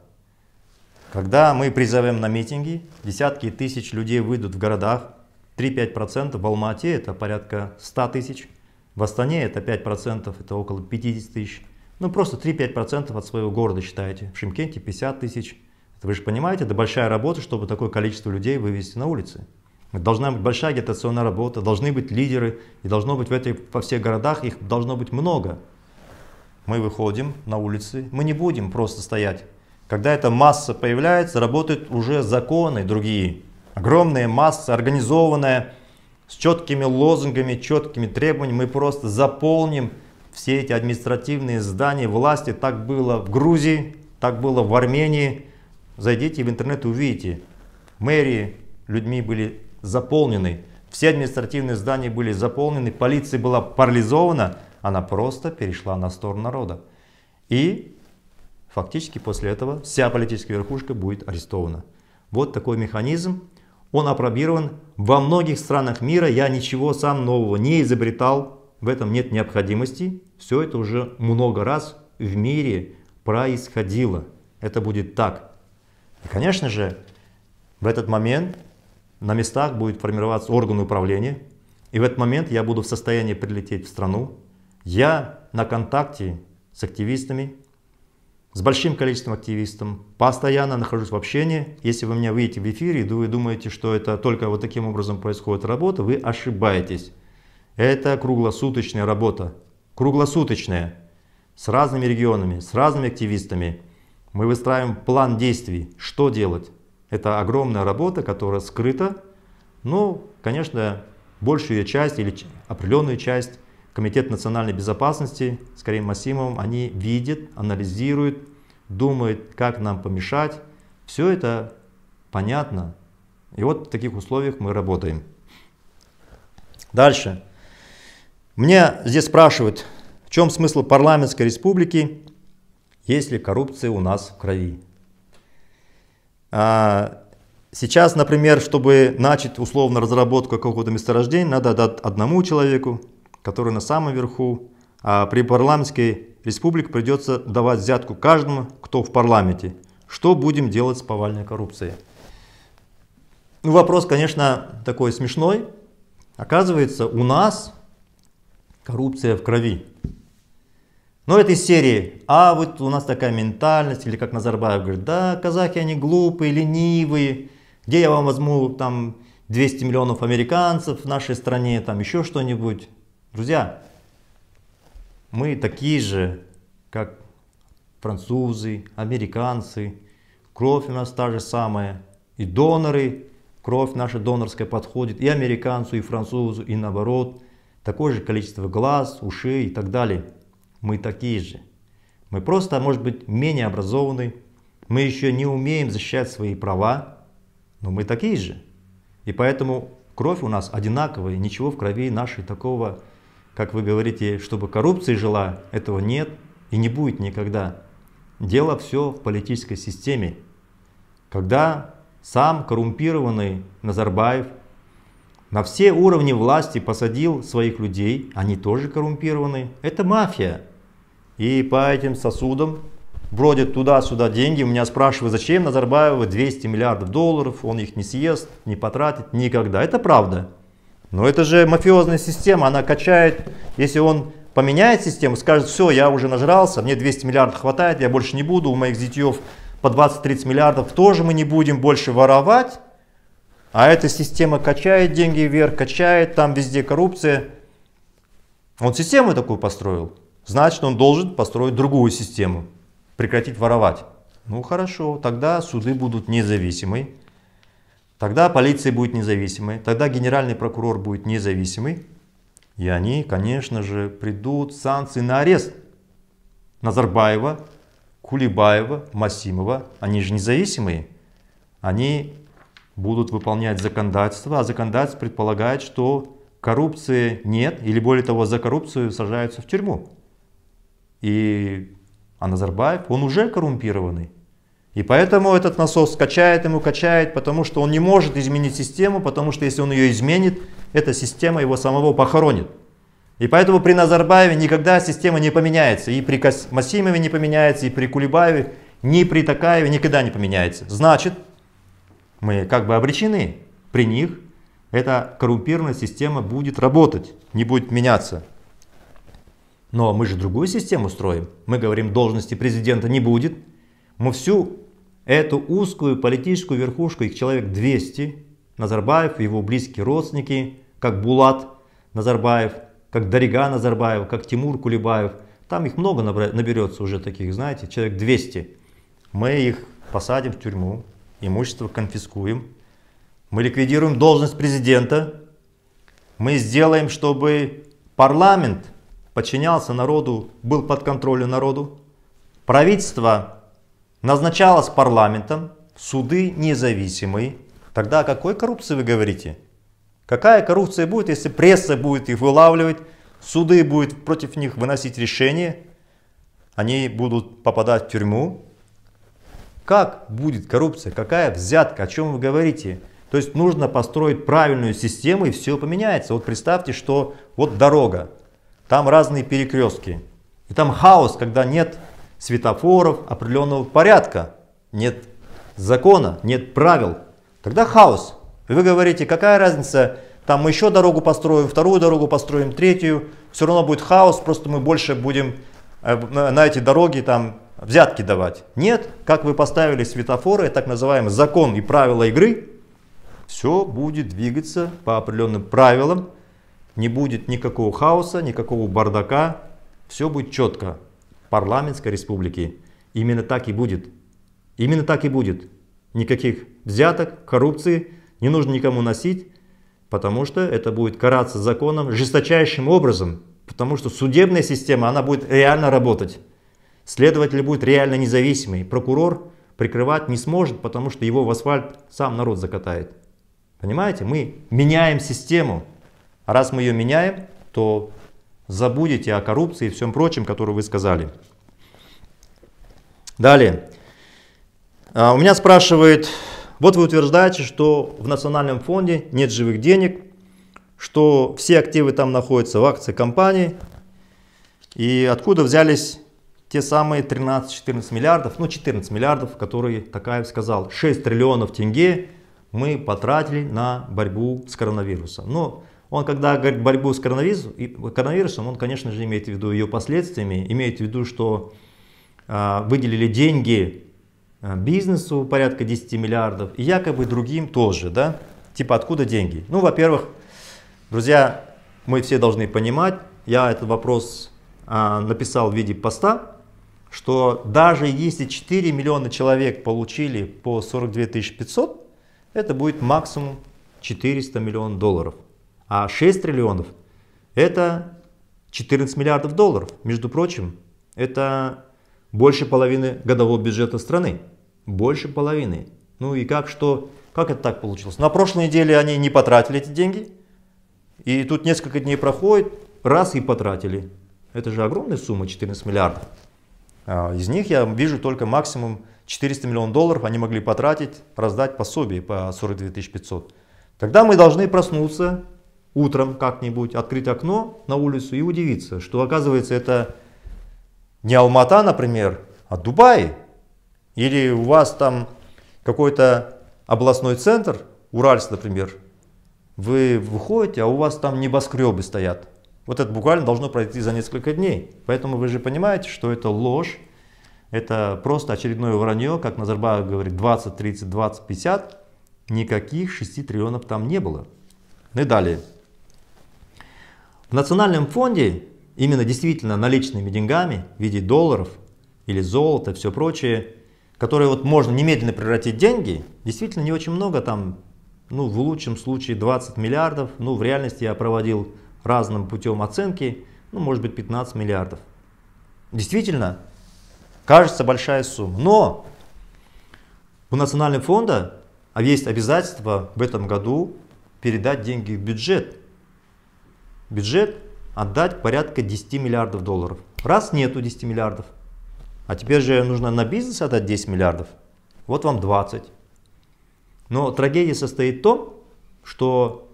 Когда мы призовем на митинги, десятки тысяч людей выйдут в городах, 3-5%, в Алмате это порядка 100 тысяч, в Астане это 5%, это около 50 тысяч. Ну просто 3-5% от своего города считаете в Шимкенте 50 тысяч. вы же понимаете, это большая работа, чтобы такое количество людей вывести на улицы. Должна быть большая агитационная работа, должны быть лидеры, и должно быть в этой, во всех городах их должно быть много мы выходим на улицы, мы не будем просто стоять. Когда эта масса появляется, работают уже законы другие. Огромная масса, организованная, с четкими лозунгами, четкими требованиями. Мы просто заполним все эти административные здания власти. Так было в Грузии, так было в Армении. Зайдите в интернет и увидите. Мэрии людьми были заполнены. Все административные здания были заполнены, полиция была парализована. Она просто перешла на сторону народа. И фактически после этого вся политическая верхушка будет арестована. Вот такой механизм. Он опробирован во многих странах мира. Я ничего сам нового не изобретал. В этом нет необходимости. Все это уже много раз в мире происходило. Это будет так. И, конечно же, в этот момент на местах будет формироваться орган управления. И в этот момент я буду в состоянии прилететь в страну, я на контакте с активистами, с большим количеством активистов, постоянно нахожусь в общении. Если вы меня видите в эфире и вы думаете, что это только вот таким образом происходит работа, вы ошибаетесь. Это круглосуточная работа. Круглосуточная. С разными регионами, с разными активистами. Мы выстраиваем план действий, что делать. Это огромная работа, которая скрыта. Но, ну, конечно, большую часть или определенную часть Комитет национальной безопасности с Карим Масимовым, они видят, анализируют, думают, как нам помешать. Все это понятно. И вот в таких условиях мы работаем. Дальше. Мне здесь спрашивают, в чем смысл парламентской республики, если коррупция у нас в крови? А сейчас, например, чтобы начать условно разработку какого-то месторождения, надо дать одному человеку, который на самом верху. А при парламентской республике придется давать взятку каждому, кто в парламенте. Что будем делать с повальной коррупцией? Ну, вопрос, конечно, такой смешной. Оказывается, у нас коррупция в крови. Но этой серии, а вот у нас такая ментальность, или как Назарбаев говорит, да, казахи они глупые, ленивые, где я вам возьму там 200 миллионов американцев в нашей стране, там еще что-нибудь. Друзья, мы такие же, как французы, американцы. Кровь у нас та же самая. И доноры, кровь наша донорская подходит и американцу, и французу, и наоборот. Такое же количество глаз, ушей и так далее. Мы такие же. Мы просто, может быть, менее образованы. Мы еще не умеем защищать свои права, но мы такие же. И поэтому кровь у нас одинаковая, ничего в крови нашей такого нет как вы говорите, чтобы коррупция жила, этого нет и не будет никогда. Дело все в политической системе. Когда сам коррумпированный Назарбаев на все уровни власти посадил своих людей, они тоже коррумпированы, это мафия. И по этим сосудам бродят туда-сюда деньги. У меня спрашивают, зачем Назарбаеву 200 миллиардов долларов, он их не съест, не потратит никогда. Это правда. Но это же мафиозная система, она качает. Если он поменяет систему, скажет, все, я уже нажрался, мне 200 миллиардов хватает, я больше не буду, у моих детьев по 20-30 миллиардов тоже мы не будем больше воровать. А эта система качает деньги вверх, качает, там везде коррупция. Он систему такую построил. Значит, он должен построить другую систему, прекратить воровать. Ну хорошо, тогда суды будут независимы. Тогда полиция будет независимой, тогда генеральный прокурор будет независимый, и они, конечно же, придут санкции на арест Назарбаева, Кулибаева, Масимова. Они же независимые. Они будут выполнять законодательство, а законодательство предполагает, что коррупции нет, или более того, за коррупцию сажаются в тюрьму. И, а Назарбаев, он уже коррумпированный. И поэтому этот насос качает ему, качает, потому что он не может изменить систему, потому что если он ее изменит, эта система его самого похоронит. И поэтому при Назарбаеве никогда система не поменяется. И при Масимове не поменяется, и при Кулебаеве, ни при Такаеве никогда не поменяется. Значит, мы как бы обречены. При них эта коррумпированная система будет работать, не будет меняться. Но мы же другую систему строим. Мы говорим, должности президента не будет. Мы всю Эту узкую политическую верхушку, их человек 200, Назарбаев, его близкие родственники, как Булат Назарбаев, как Дарига Назарбаев, как Тимур Кулебаев, там их много наберется уже таких, знаете, человек 200. Мы их посадим в тюрьму, имущество конфискуем, мы ликвидируем должность президента, мы сделаем, чтобы парламент подчинялся народу, был под контролем народу, правительство назначалась парламентом, суды независимые. Тогда о какой коррупции вы говорите? Какая коррупция будет, если пресса будет их вылавливать, суды будут против них выносить решения, они будут попадать в тюрьму? Как будет коррупция? Какая взятка? О чем вы говорите? То есть нужно построить правильную систему и все поменяется. Вот представьте, что вот дорога, там разные перекрестки. И там хаос, когда нет светофоров определенного порядка, нет закона, нет правил. Тогда хаос. вы говорите, какая разница, там мы еще дорогу построим, вторую дорогу построим, третью, все равно будет хаос, просто мы больше будем э, на эти дороги там взятки давать. Нет, как вы поставили светофоры, так называемый закон и правила игры, все будет двигаться по определенным правилам, не будет никакого хаоса, никакого бардака, все будет четко парламентской республики. Именно так и будет. Именно так и будет. Никаких взяток, коррупции не нужно никому носить, потому что это будет караться законом жесточайшим образом, потому что судебная система, она будет реально работать. Следователь будет реально независимый, прокурор прикрывать не сможет, потому что его в асфальт сам народ закатает. Понимаете, мы меняем систему. А раз мы ее меняем, то забудете о коррупции и всем прочем, которое вы сказали. Далее. А, у меня спрашивает, вот вы утверждаете, что в Национальном фонде нет живых денег, что все активы там находятся в акции компании, и откуда взялись те самые 13-14 миллиардов, ну 14 миллиардов, которые Такаев сказал, 6 триллионов тенге мы потратили на борьбу с коронавирусом. Но он когда говорит борьбу с коронавирусом, он, конечно же, имеет в виду ее последствиями, имеет в виду, что а, выделили деньги а, бизнесу порядка 10 миллиардов и якобы другим тоже, да? Типа откуда деньги? Ну, во-первых, друзья, мы все должны понимать, я этот вопрос а, написал в виде поста, что даже если 4 миллиона человек получили по 42 500, это будет максимум 400 миллионов долларов. А 6 триллионов – это 14 миллиардов долларов. Между прочим, это больше половины годового бюджета страны. Больше половины. Ну и как, что, как это так получилось? На прошлой неделе они не потратили эти деньги. И тут несколько дней проходит, раз и потратили. Это же огромная сумма, 14 миллиардов. А, из них я вижу только максимум 400 миллионов долларов они могли потратить, раздать пособие по 42 500. Тогда мы должны проснуться утром как-нибудь, открыть окно на улицу и удивиться, что оказывается это не Алмата, например, а Дубай. Или у вас там какой-то областной центр, Уральс, например, вы выходите, а у вас там небоскребы стоят. Вот это буквально должно пройти за несколько дней. Поэтому вы же понимаете, что это ложь, это просто очередное вранье, как Назарбаев говорит, 20, 30, 20, 50. Никаких 6 триллионов там не было. Ну и далее. В национальном фонде именно действительно наличными деньгами в виде долларов или золота, все прочее, которые вот можно немедленно превратить в деньги, действительно не очень много, там, ну, в лучшем случае 20 миллиардов, ну, в реальности я проводил разным путем оценки, ну, может быть, 15 миллиардов. Действительно, кажется большая сумма, но у Национального фонда есть обязательство в этом году передать деньги в бюджет, бюджет отдать порядка 10 миллиардов долларов. Раз нету 10 миллиардов, а теперь же нужно на бизнес отдать 10 миллиардов, вот вам 20. Но трагедия состоит в том, что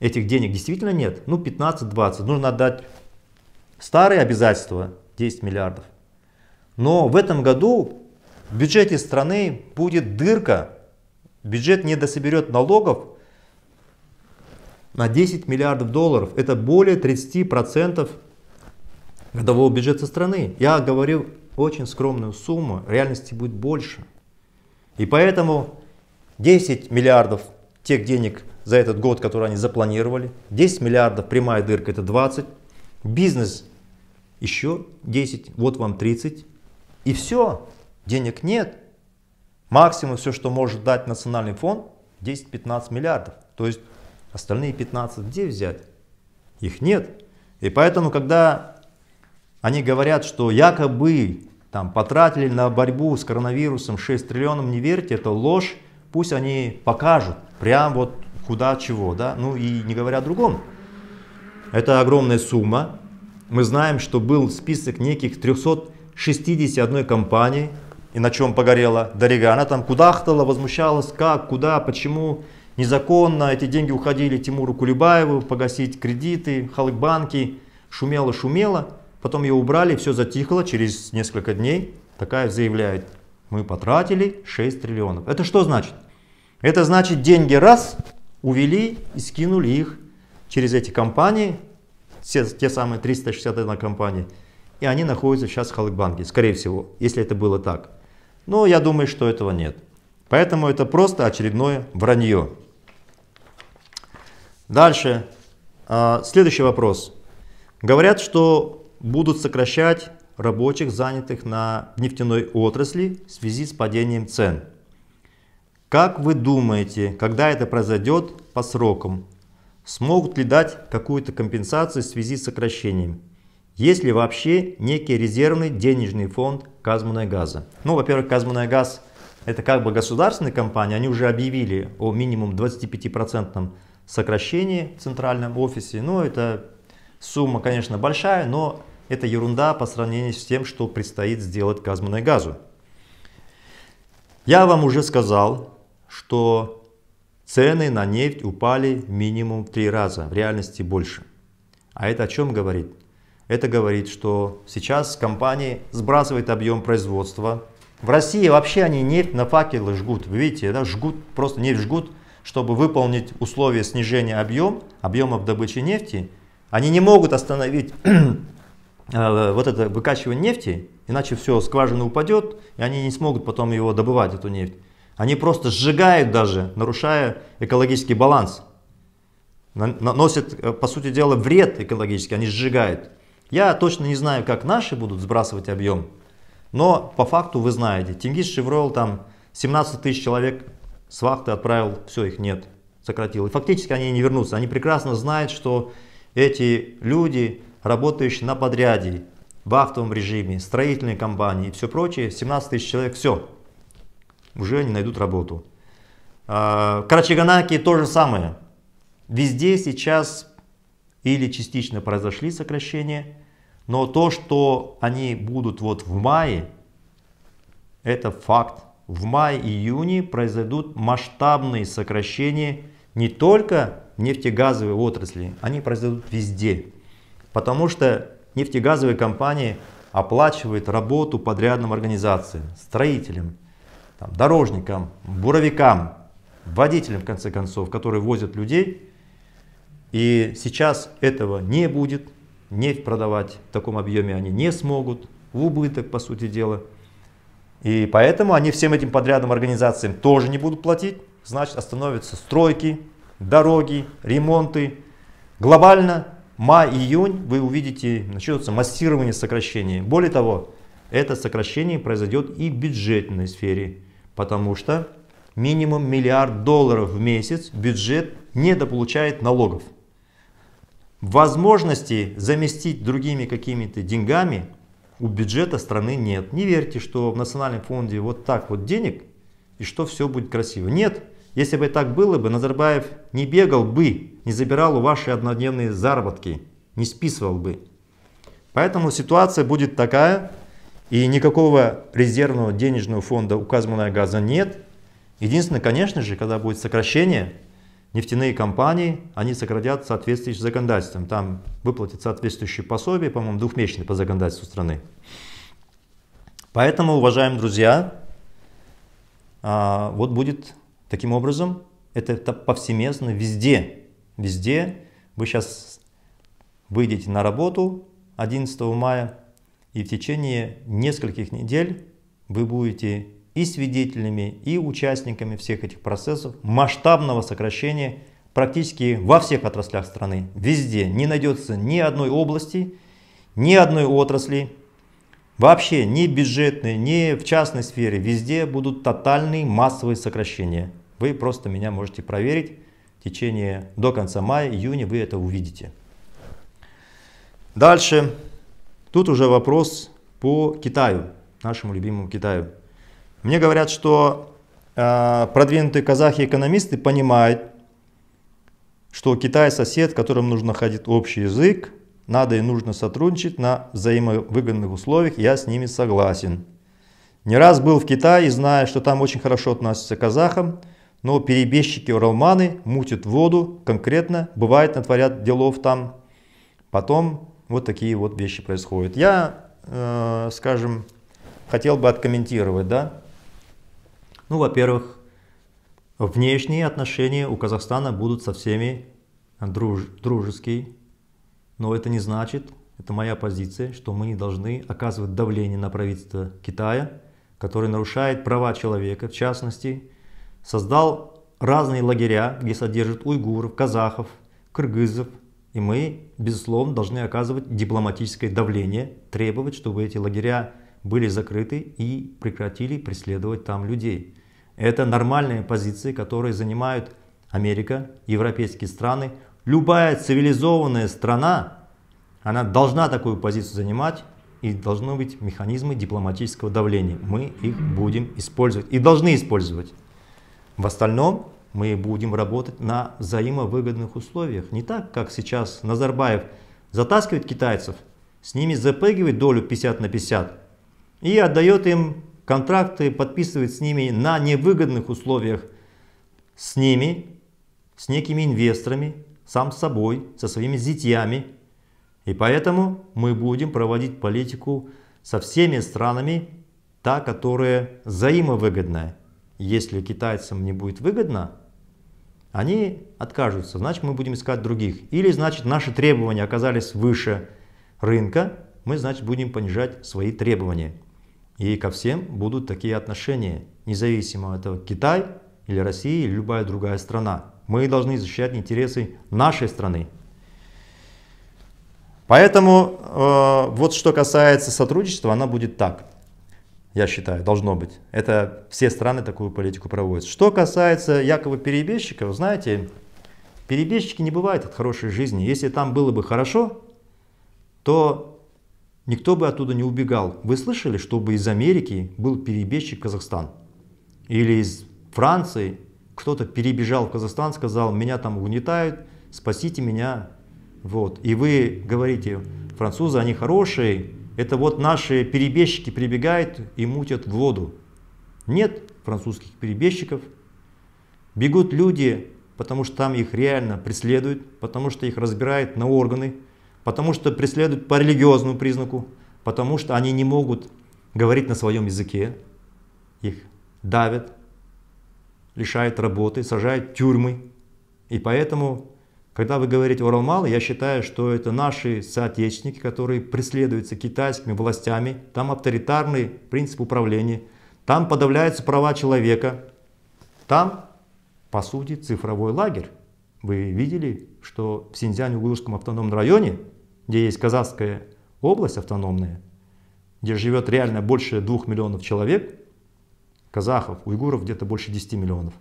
этих денег действительно нет, ну 15-20, нужно отдать старые обязательства 10 миллиардов. Но в этом году в бюджете страны будет дырка, бюджет не дособерет налогов на 10 миллиардов долларов. Это более 30% годового бюджета страны. Я говорил очень скромную сумму, реальности будет больше. И поэтому 10 миллиардов тех денег за этот год, которые они запланировали, 10 миллиардов, прямая дырка это 20, бизнес еще 10, вот вам 30, и все, денег нет. Максимум все, что может дать национальный фонд, 10-15 миллиардов. То есть Остальные 15 где взять? Их нет. И поэтому, когда они говорят, что якобы там, потратили на борьбу с коронавирусом 6 триллионов, не верьте, это ложь, пусть они покажут, прям вот куда чего, да, ну и не говоря о другом. Это огромная сумма. Мы знаем, что был список неких 361 компании, и на чем погорела Дорига. Она там кудахтала, возмущалась, как, куда, почему, Незаконно эти деньги уходили Тимуру Кулебаеву погасить кредиты, халыкбанки. Шумело-шумело. Потом ее убрали, все затихло. Через несколько дней Такая заявляет, мы потратили 6 триллионов. Это что значит? Это значит, деньги раз увели и скинули их через эти компании, все, те самые 361 компании, и они находятся сейчас в Халыкбанке, скорее всего, если это было так. Но я думаю, что этого нет. Поэтому это просто очередное вранье. Дальше. А, следующий вопрос. Говорят, что будут сокращать рабочих, занятых на нефтяной отрасли в связи с падением цен. Как вы думаете, когда это произойдет по срокам? Смогут ли дать какую-то компенсацию в связи с сокращением? Есть ли вообще некий резервный денежный фонд Казмуная газа? Ну, во-первых, Казмуная газ это как бы государственная компания. они уже объявили о минимум 25% сокращений в центральном офисе. Но ну, это сумма, конечно, большая, но это ерунда по сравнению с тем, что предстоит сделать Казмуной газу. Я вам уже сказал, что цены на нефть упали минимум в три раза, в реальности больше. А это о чем говорит? Это говорит, что сейчас компании сбрасывают объем производства. В России вообще они нефть на факелы жгут. Вы видите, да, жгут, просто нефть жгут чтобы выполнить условия снижения объем, объемов добычи нефти, они не могут остановить э, вот это выкачивание нефти, иначе все, скважина упадет, и они не смогут потом его добывать, эту нефть. Они просто сжигают даже, нарушая экологический баланс. Наносят, э, по сути дела, вред экологически они сжигают. Я точно не знаю, как наши будут сбрасывать объем, но по факту вы знаете, Тенгиз Шеврол там 17 тысяч человек с вахты отправил, все, их нет, сократил. И фактически они не вернутся. Они прекрасно знают, что эти люди, работающие на подряде, в автовом режиме, строительные компании и все прочее, 17 тысяч человек, все, уже не найдут работу. А, Карачаганаки то же самое. Везде сейчас или частично произошли сокращения, но то, что они будут вот в мае, это факт в мае-июне произойдут масштабные сокращения не только нефтегазовой отрасли, они произойдут везде. Потому что нефтегазовые компании оплачивают работу подрядным организациям, строителям, там, дорожникам, буровикам, водителям, в конце концов, которые возят людей. И сейчас этого не будет. Нефть продавать в таком объеме они не смогут, в убыток, по сути дела. И поэтому они всем этим подрядным организациям тоже не будут платить. Значит, остановятся стройки, дороги, ремонты. Глобально май-июнь вы увидите, начнется массирование сокращений. Более того, это сокращение произойдет и в бюджетной сфере, потому что минимум миллиард долларов в месяц бюджет недополучает налогов. Возможности заместить другими какими-то деньгами у бюджета страны нет. Не верьте, что в национальном фонде вот так вот денег и что все будет красиво. Нет, если бы так было бы, Назарбаев не бегал бы, не забирал у ваши однодневные заработки, не списывал бы. Поэтому ситуация будет такая, и никакого резервного денежного фонда у газа нет. Единственное, конечно же, когда будет сокращение, нефтяные компании, они сократят в соответствии с законодательством. Там выплатят соответствующие пособия, по-моему, двухмесячные по законодательству страны. Поэтому, уважаемые друзья, а, вот будет таким образом, это повсеместно везде, везде. Вы сейчас выйдете на работу 11 мая, и в течение нескольких недель вы будете и свидетелями, и участниками всех этих процессов масштабного сокращения практически во всех отраслях страны. Везде не найдется ни одной области, ни одной отрасли, вообще ни бюджетной, ни в частной сфере. Везде будут тотальные массовые сокращения. Вы просто меня можете проверить в течение до конца мая, июня вы это увидите. Дальше. Тут уже вопрос по Китаю, нашему любимому Китаю. Мне говорят, что э, продвинутые казахи-экономисты понимают, что Китай сосед, которым нужно ходить общий язык, надо и нужно сотрудничать на взаимовыгодных условиях, я с ними согласен. Не раз был в Китае и знаю, что там очень хорошо относятся к казахам, но перебежчики уралманы мутят воду конкретно, бывает натворят делов там. Потом вот такие вот вещи происходят. Я, э, скажем, хотел бы откомментировать, да, ну, во-первых, внешние отношения у Казахстана будут со всеми друж дружеские, но это не значит, это моя позиция, что мы не должны оказывать давление на правительство Китая, которое нарушает права человека, в частности, создал разные лагеря, где содержат уйгуров, казахов, кыргызов, и мы, безусловно, должны оказывать дипломатическое давление, требовать, чтобы эти лагеря были закрыты и прекратили преследовать там людей. Это нормальные позиции, которые занимают Америка, европейские страны. Любая цивилизованная страна, она должна такую позицию занимать. И должны быть механизмы дипломатического давления. Мы их будем использовать и должны использовать. В остальном мы будем работать на взаимовыгодных условиях. Не так, как сейчас Назарбаев затаскивает китайцев, с ними запрыгивает долю 50 на 50 и отдает им контракты подписывает с ними на невыгодных условиях с ними, с некими инвесторами, сам с собой, со своими зятьями. И поэтому мы будем проводить политику со всеми странами, та, которая взаимовыгодная. Если китайцам не будет выгодно, они откажутся, значит мы будем искать других. Или значит наши требования оказались выше рынка, мы значит будем понижать свои требования. И ко всем будут такие отношения, независимо от этого Китай или Россия или любая другая страна. Мы должны защищать интересы нашей страны. Поэтому э, вот что касается сотрудничества, она будет так, я считаю, должно быть. Это все страны такую политику проводят. Что касается якобы перебежчиков, знаете, перебежчики не бывают от хорошей жизни. Если там было бы хорошо, то Никто бы оттуда не убегал. Вы слышали, чтобы из Америки был перебежчик Казахстан? Или из Франции кто-то перебежал в Казахстан, сказал, меня там угнетают, спасите меня. Вот. И вы говорите, французы, они хорошие, это вот наши перебежчики прибегают и мутят в воду. Нет французских перебежчиков. Бегут люди, потому что там их реально преследуют, потому что их разбирают на органы, потому что преследуют по религиозному признаку, потому что они не могут говорить на своем языке, их давят, лишают работы, сажают в тюрьмы. И поэтому, когда вы говорите о Уралмал, я считаю, что это наши соотечественники, которые преследуются китайскими властями, там авторитарный принцип управления, там подавляются права человека, там, по сути, цифровой лагерь. Вы видели, что в синьцзянь уйгурском автономном районе где есть казахская область автономная, где живет реально больше двух миллионов человек, казахов, уйгуров где-то больше 10 миллионов.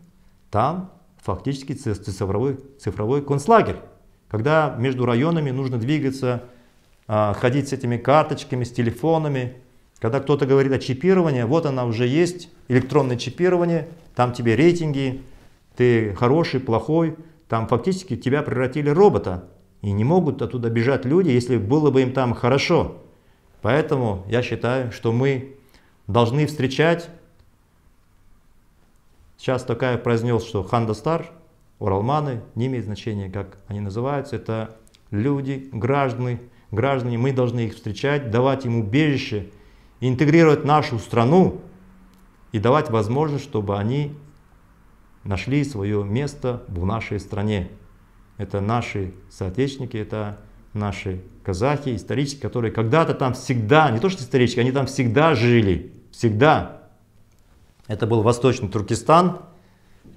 Там фактически цифровой, цифровой концлагерь, когда между районами нужно двигаться, а, ходить с этими карточками, с телефонами. Когда кто-то говорит о чипировании, вот она уже есть, электронное чипирование, там тебе рейтинги, ты хороший, плохой, там фактически тебя превратили в робота, и не могут оттуда бежать люди, если было бы им там хорошо. Поэтому я считаю, что мы должны встречать. Сейчас такая произнес, что Ханда Стар, Уралманы, не имеет значения, как они называются. Это люди, граждане, граждане, мы должны их встречать, давать им убежище, интегрировать нашу страну и давать возможность, чтобы они нашли свое место в нашей стране это наши соотечественники, это наши казахи, исторически, которые когда-то там всегда, не то что исторически, они там всегда жили, всегда. Это был Восточный Туркестан,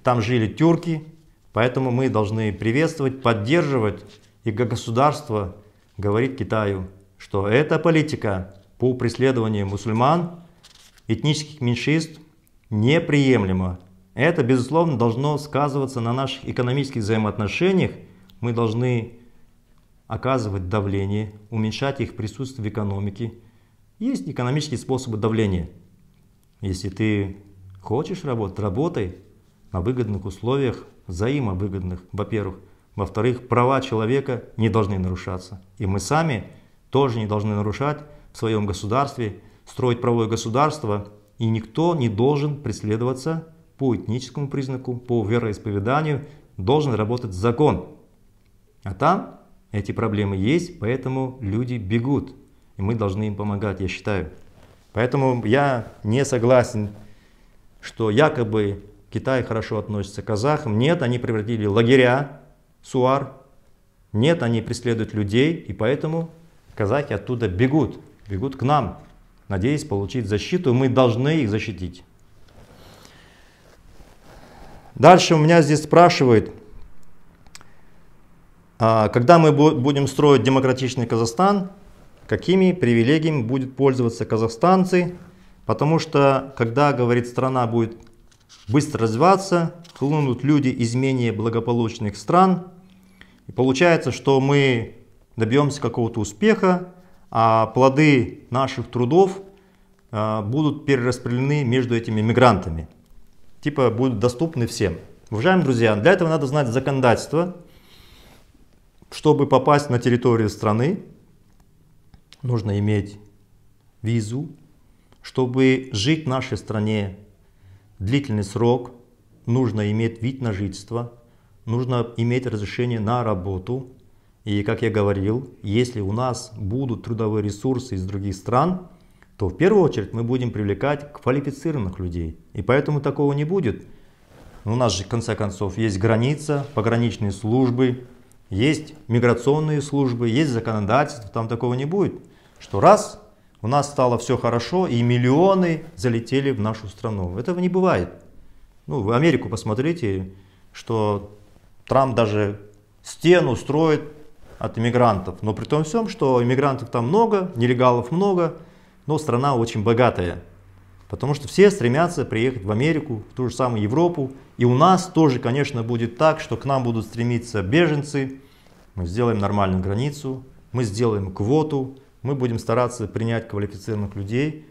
там жили тюрки, поэтому мы должны приветствовать, поддерживать, и как государство говорит Китаю, что эта политика по преследованию мусульман, этнических меньшинств неприемлема. Это, безусловно, должно сказываться на наших экономических взаимоотношениях – мы должны оказывать давление, уменьшать их присутствие в экономике. Есть экономические способы давления. Если ты хочешь работать, работай на выгодных условиях, взаимовыгодных, во-первых. Во-вторых, права человека не должны нарушаться. И мы сами тоже не должны нарушать в своем государстве, строить правое государство, и никто не должен преследоваться по этническому признаку, по вероисповеданию, должен работать закон. А там эти проблемы есть, поэтому люди бегут. И мы должны им помогать, я считаю. Поэтому я не согласен, что якобы Китай хорошо относится к казахам. Нет, они превратили лагеря, суар. Нет, они преследуют людей, и поэтому казахи оттуда бегут, бегут к нам, надеясь получить защиту. Мы должны их защитить. Дальше у меня здесь спрашивают, а, когда мы будем строить демократичный Казахстан, какими привилегиями будут пользоваться казахстанцы? Потому что, когда, говорит, страна будет быстро развиваться, хлынут люди из менее благополучных стран, и получается, что мы добьемся какого-то успеха, а плоды наших трудов а, будут перераспределены между этими мигрантами. Типа будут доступны всем. Уважаемые друзья, для этого надо знать законодательство, чтобы попасть на территорию страны, нужно иметь визу. Чтобы жить в нашей стране длительный срок, нужно иметь вид на жительство, нужно иметь разрешение на работу. И, как я говорил, если у нас будут трудовые ресурсы из других стран, то в первую очередь мы будем привлекать квалифицированных людей. И поэтому такого не будет. У нас же, в конце концов, есть граница, пограничные службы, есть миграционные службы, есть законодательство, там такого не будет. Что раз у нас стало все хорошо, и миллионы залетели в нашу страну. Этого не бывает. Ну, в Америку посмотрите, что Трамп даже стену строит от иммигрантов. Но при том всем, что иммигрантов там много, нелегалов много, но страна очень богатая. Потому что все стремятся приехать в Америку, в ту же самую Европу. И у нас тоже, конечно, будет так, что к нам будут стремиться беженцы. Мы сделаем нормальную границу, мы сделаем квоту, мы будем стараться принять квалифицированных людей,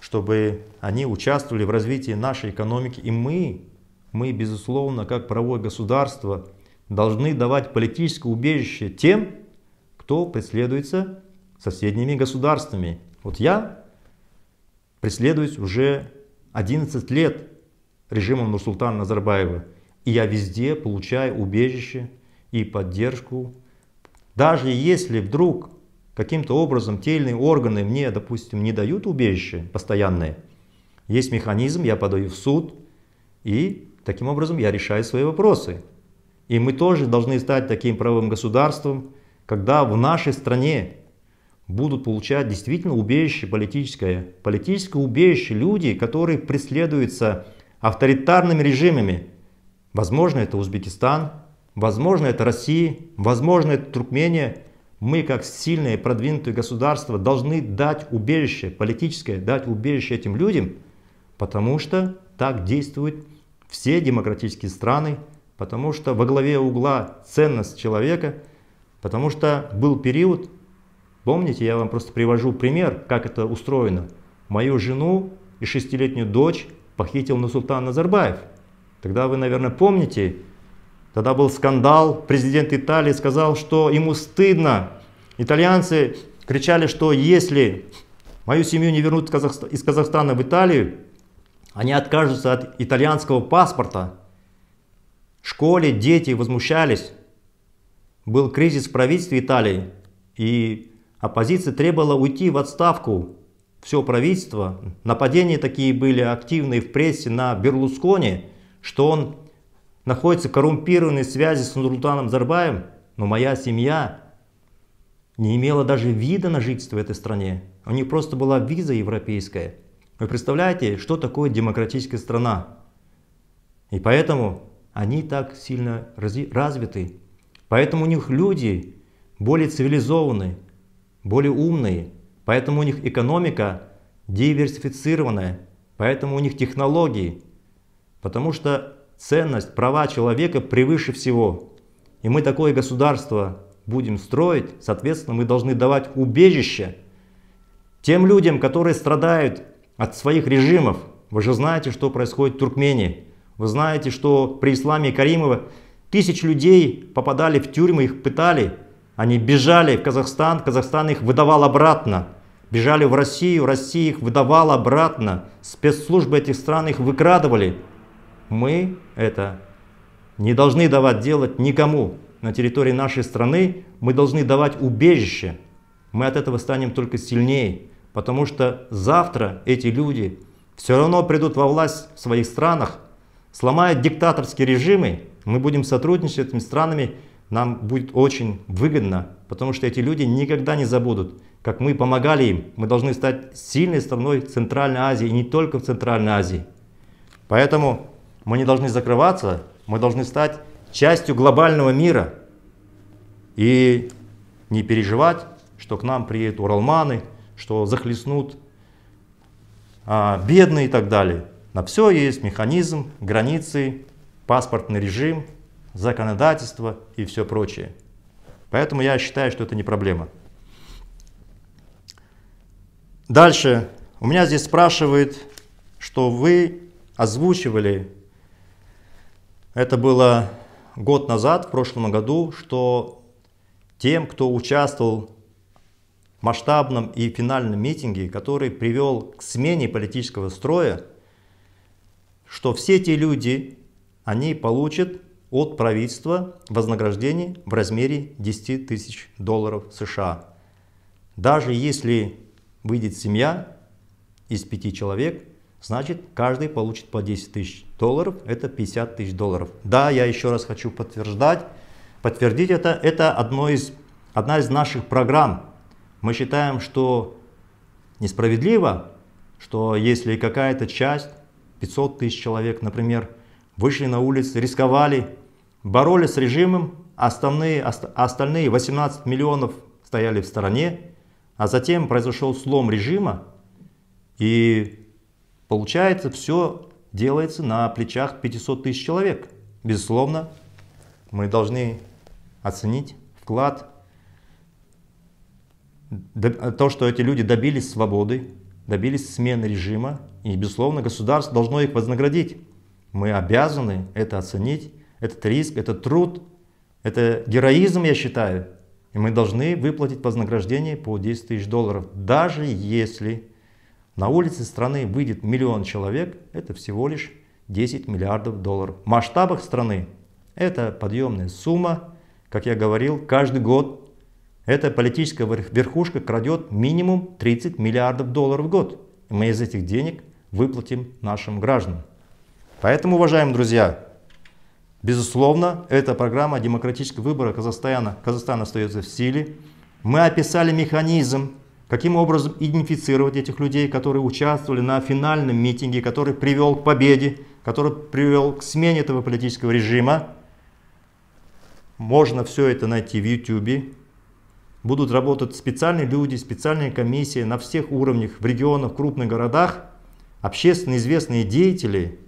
чтобы они участвовали в развитии нашей экономики. И мы, мы, безусловно, как правое государство, должны давать политическое убежище тем, кто преследуется соседними государствами. Вот я преследуюсь уже 11 лет режимом Нурсултана Назарбаева. И я везде получаю убежище и поддержку. Даже если вдруг каким-то образом те или иные органы мне, допустим, не дают убежище постоянное, есть механизм, я подаю в суд, и таким образом я решаю свои вопросы. И мы тоже должны стать таким правовым государством, когда в нашей стране будут получать действительно убежище политическое. Политическое убежище люди, которые преследуются авторитарными режимами. Возможно, это Узбекистан, возможно, это Россия, возможно, это Туркмения. Мы, как сильное и продвинутое государство, должны дать убежище политическое, дать убежище этим людям, потому что так действуют все демократические страны, потому что во главе угла ценность человека, потому что был период, Помните, я вам просто привожу пример, как это устроено. Мою жену и шестилетнюю дочь похитил на султан Назарбаев. Тогда вы, наверное, помните, тогда был скандал, президент Италии сказал, что ему стыдно. Итальянцы кричали, что если мою семью не вернут из Казахстана в Италию, они откажутся от итальянского паспорта. В школе дети возмущались. Был кризис в правительстве Италии, и Оппозиция требовала уйти в отставку все правительство. Нападения такие были активные в прессе на Берлускони, что он находится в коррумпированной связи с Нурсултаном Зарбаем. Но моя семья не имела даже вида на жительство в этой стране. У них просто была виза европейская. Вы представляете, что такое демократическая страна? И поэтому они так сильно развиты. Поэтому у них люди более цивилизованные, более умные, поэтому у них экономика диверсифицированная, поэтому у них технологии, потому что ценность, права человека превыше всего. И мы такое государство будем строить, соответственно, мы должны давать убежище тем людям, которые страдают от своих режимов. Вы же знаете, что происходит в Туркмении. Вы знаете, что при исламе Каримова тысяч людей попадали в тюрьмы, их пытали, они бежали в Казахстан, Казахстан их выдавал обратно. Бежали в Россию, Россия их выдавала обратно. Спецслужбы этих стран их выкрадывали. Мы это не должны давать делать никому. На территории нашей страны мы должны давать убежище. Мы от этого станем только сильнее, потому что завтра эти люди все равно придут во власть в своих странах, сломают диктаторские режимы, мы будем сотрудничать с этими странами нам будет очень выгодно, потому что эти люди никогда не забудут, как мы помогали им. Мы должны стать сильной страной Центральной Азии, и не только в Центральной Азии. Поэтому мы не должны закрываться, мы должны стать частью глобального мира и не переживать, что к нам приедут уралманы, что захлестнут а, бедные и так далее. На все есть механизм, границы, паспортный режим – законодательство и все прочее. Поэтому я считаю, что это не проблема. Дальше. У меня здесь спрашивают, что вы озвучивали, это было год назад, в прошлом году, что тем, кто участвовал в масштабном и финальном митинге, который привел к смене политического строя, что все те люди, они получат от правительства вознаграждение в размере 10 тысяч долларов США. Даже если выйдет семья из пяти человек, значит каждый получит по 10 тысяч долларов, это 50 тысяч долларов. Да, я еще раз хочу подтверждать, подтвердить это, это одно из, одна из наших программ. Мы считаем, что несправедливо, что если какая-то часть, 500 тысяч человек, например, вышли на улицы, рисковали, боролись с режимом, остальные, остальные 18 миллионов стояли в стороне, а затем произошел слом режима, и получается все делается на плечах 500 тысяч человек. Безусловно, мы должны оценить вклад, то, что эти люди добились свободы, добились смены режима, и, безусловно, государство должно их вознаградить. Мы обязаны это оценить, этот риск, этот труд, это героизм, я считаю. И мы должны выплатить вознаграждение по 10 тысяч долларов. Даже если на улице страны выйдет миллион человек, это всего лишь 10 миллиардов долларов. В масштабах страны это подъемная сумма, как я говорил, каждый год эта политическая верхушка крадет минимум 30 миллиардов долларов в год. и Мы из этих денег выплатим нашим гражданам. Поэтому, уважаемые друзья, безусловно, эта программа демократического выбора Казахстана, Казахстан остается в силе. Мы описали механизм, каким образом идентифицировать этих людей, которые участвовали на финальном митинге, который привел к победе, который привел к смене этого политического режима. Можно все это найти в YouTube. Будут работать специальные люди, специальные комиссии на всех уровнях, в регионах, крупных городах, общественно известные деятели –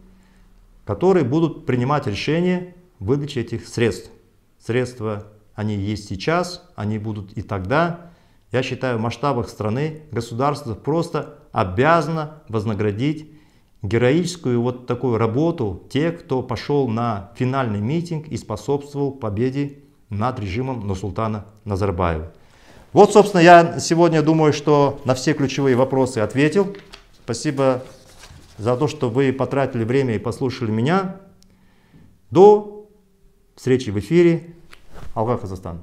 которые будут принимать решение выдачи этих средств. Средства, они есть сейчас, они будут и тогда. Я считаю, в масштабах страны государство просто обязано вознаградить героическую вот такую работу тех, кто пошел на финальный митинг и способствовал победе над режимом Нурсултана Назарбаева. Вот, собственно, я сегодня думаю, что на все ключевые вопросы ответил. Спасибо за то, что вы потратили время и послушали меня. До встречи в эфире. Алга Казахстан.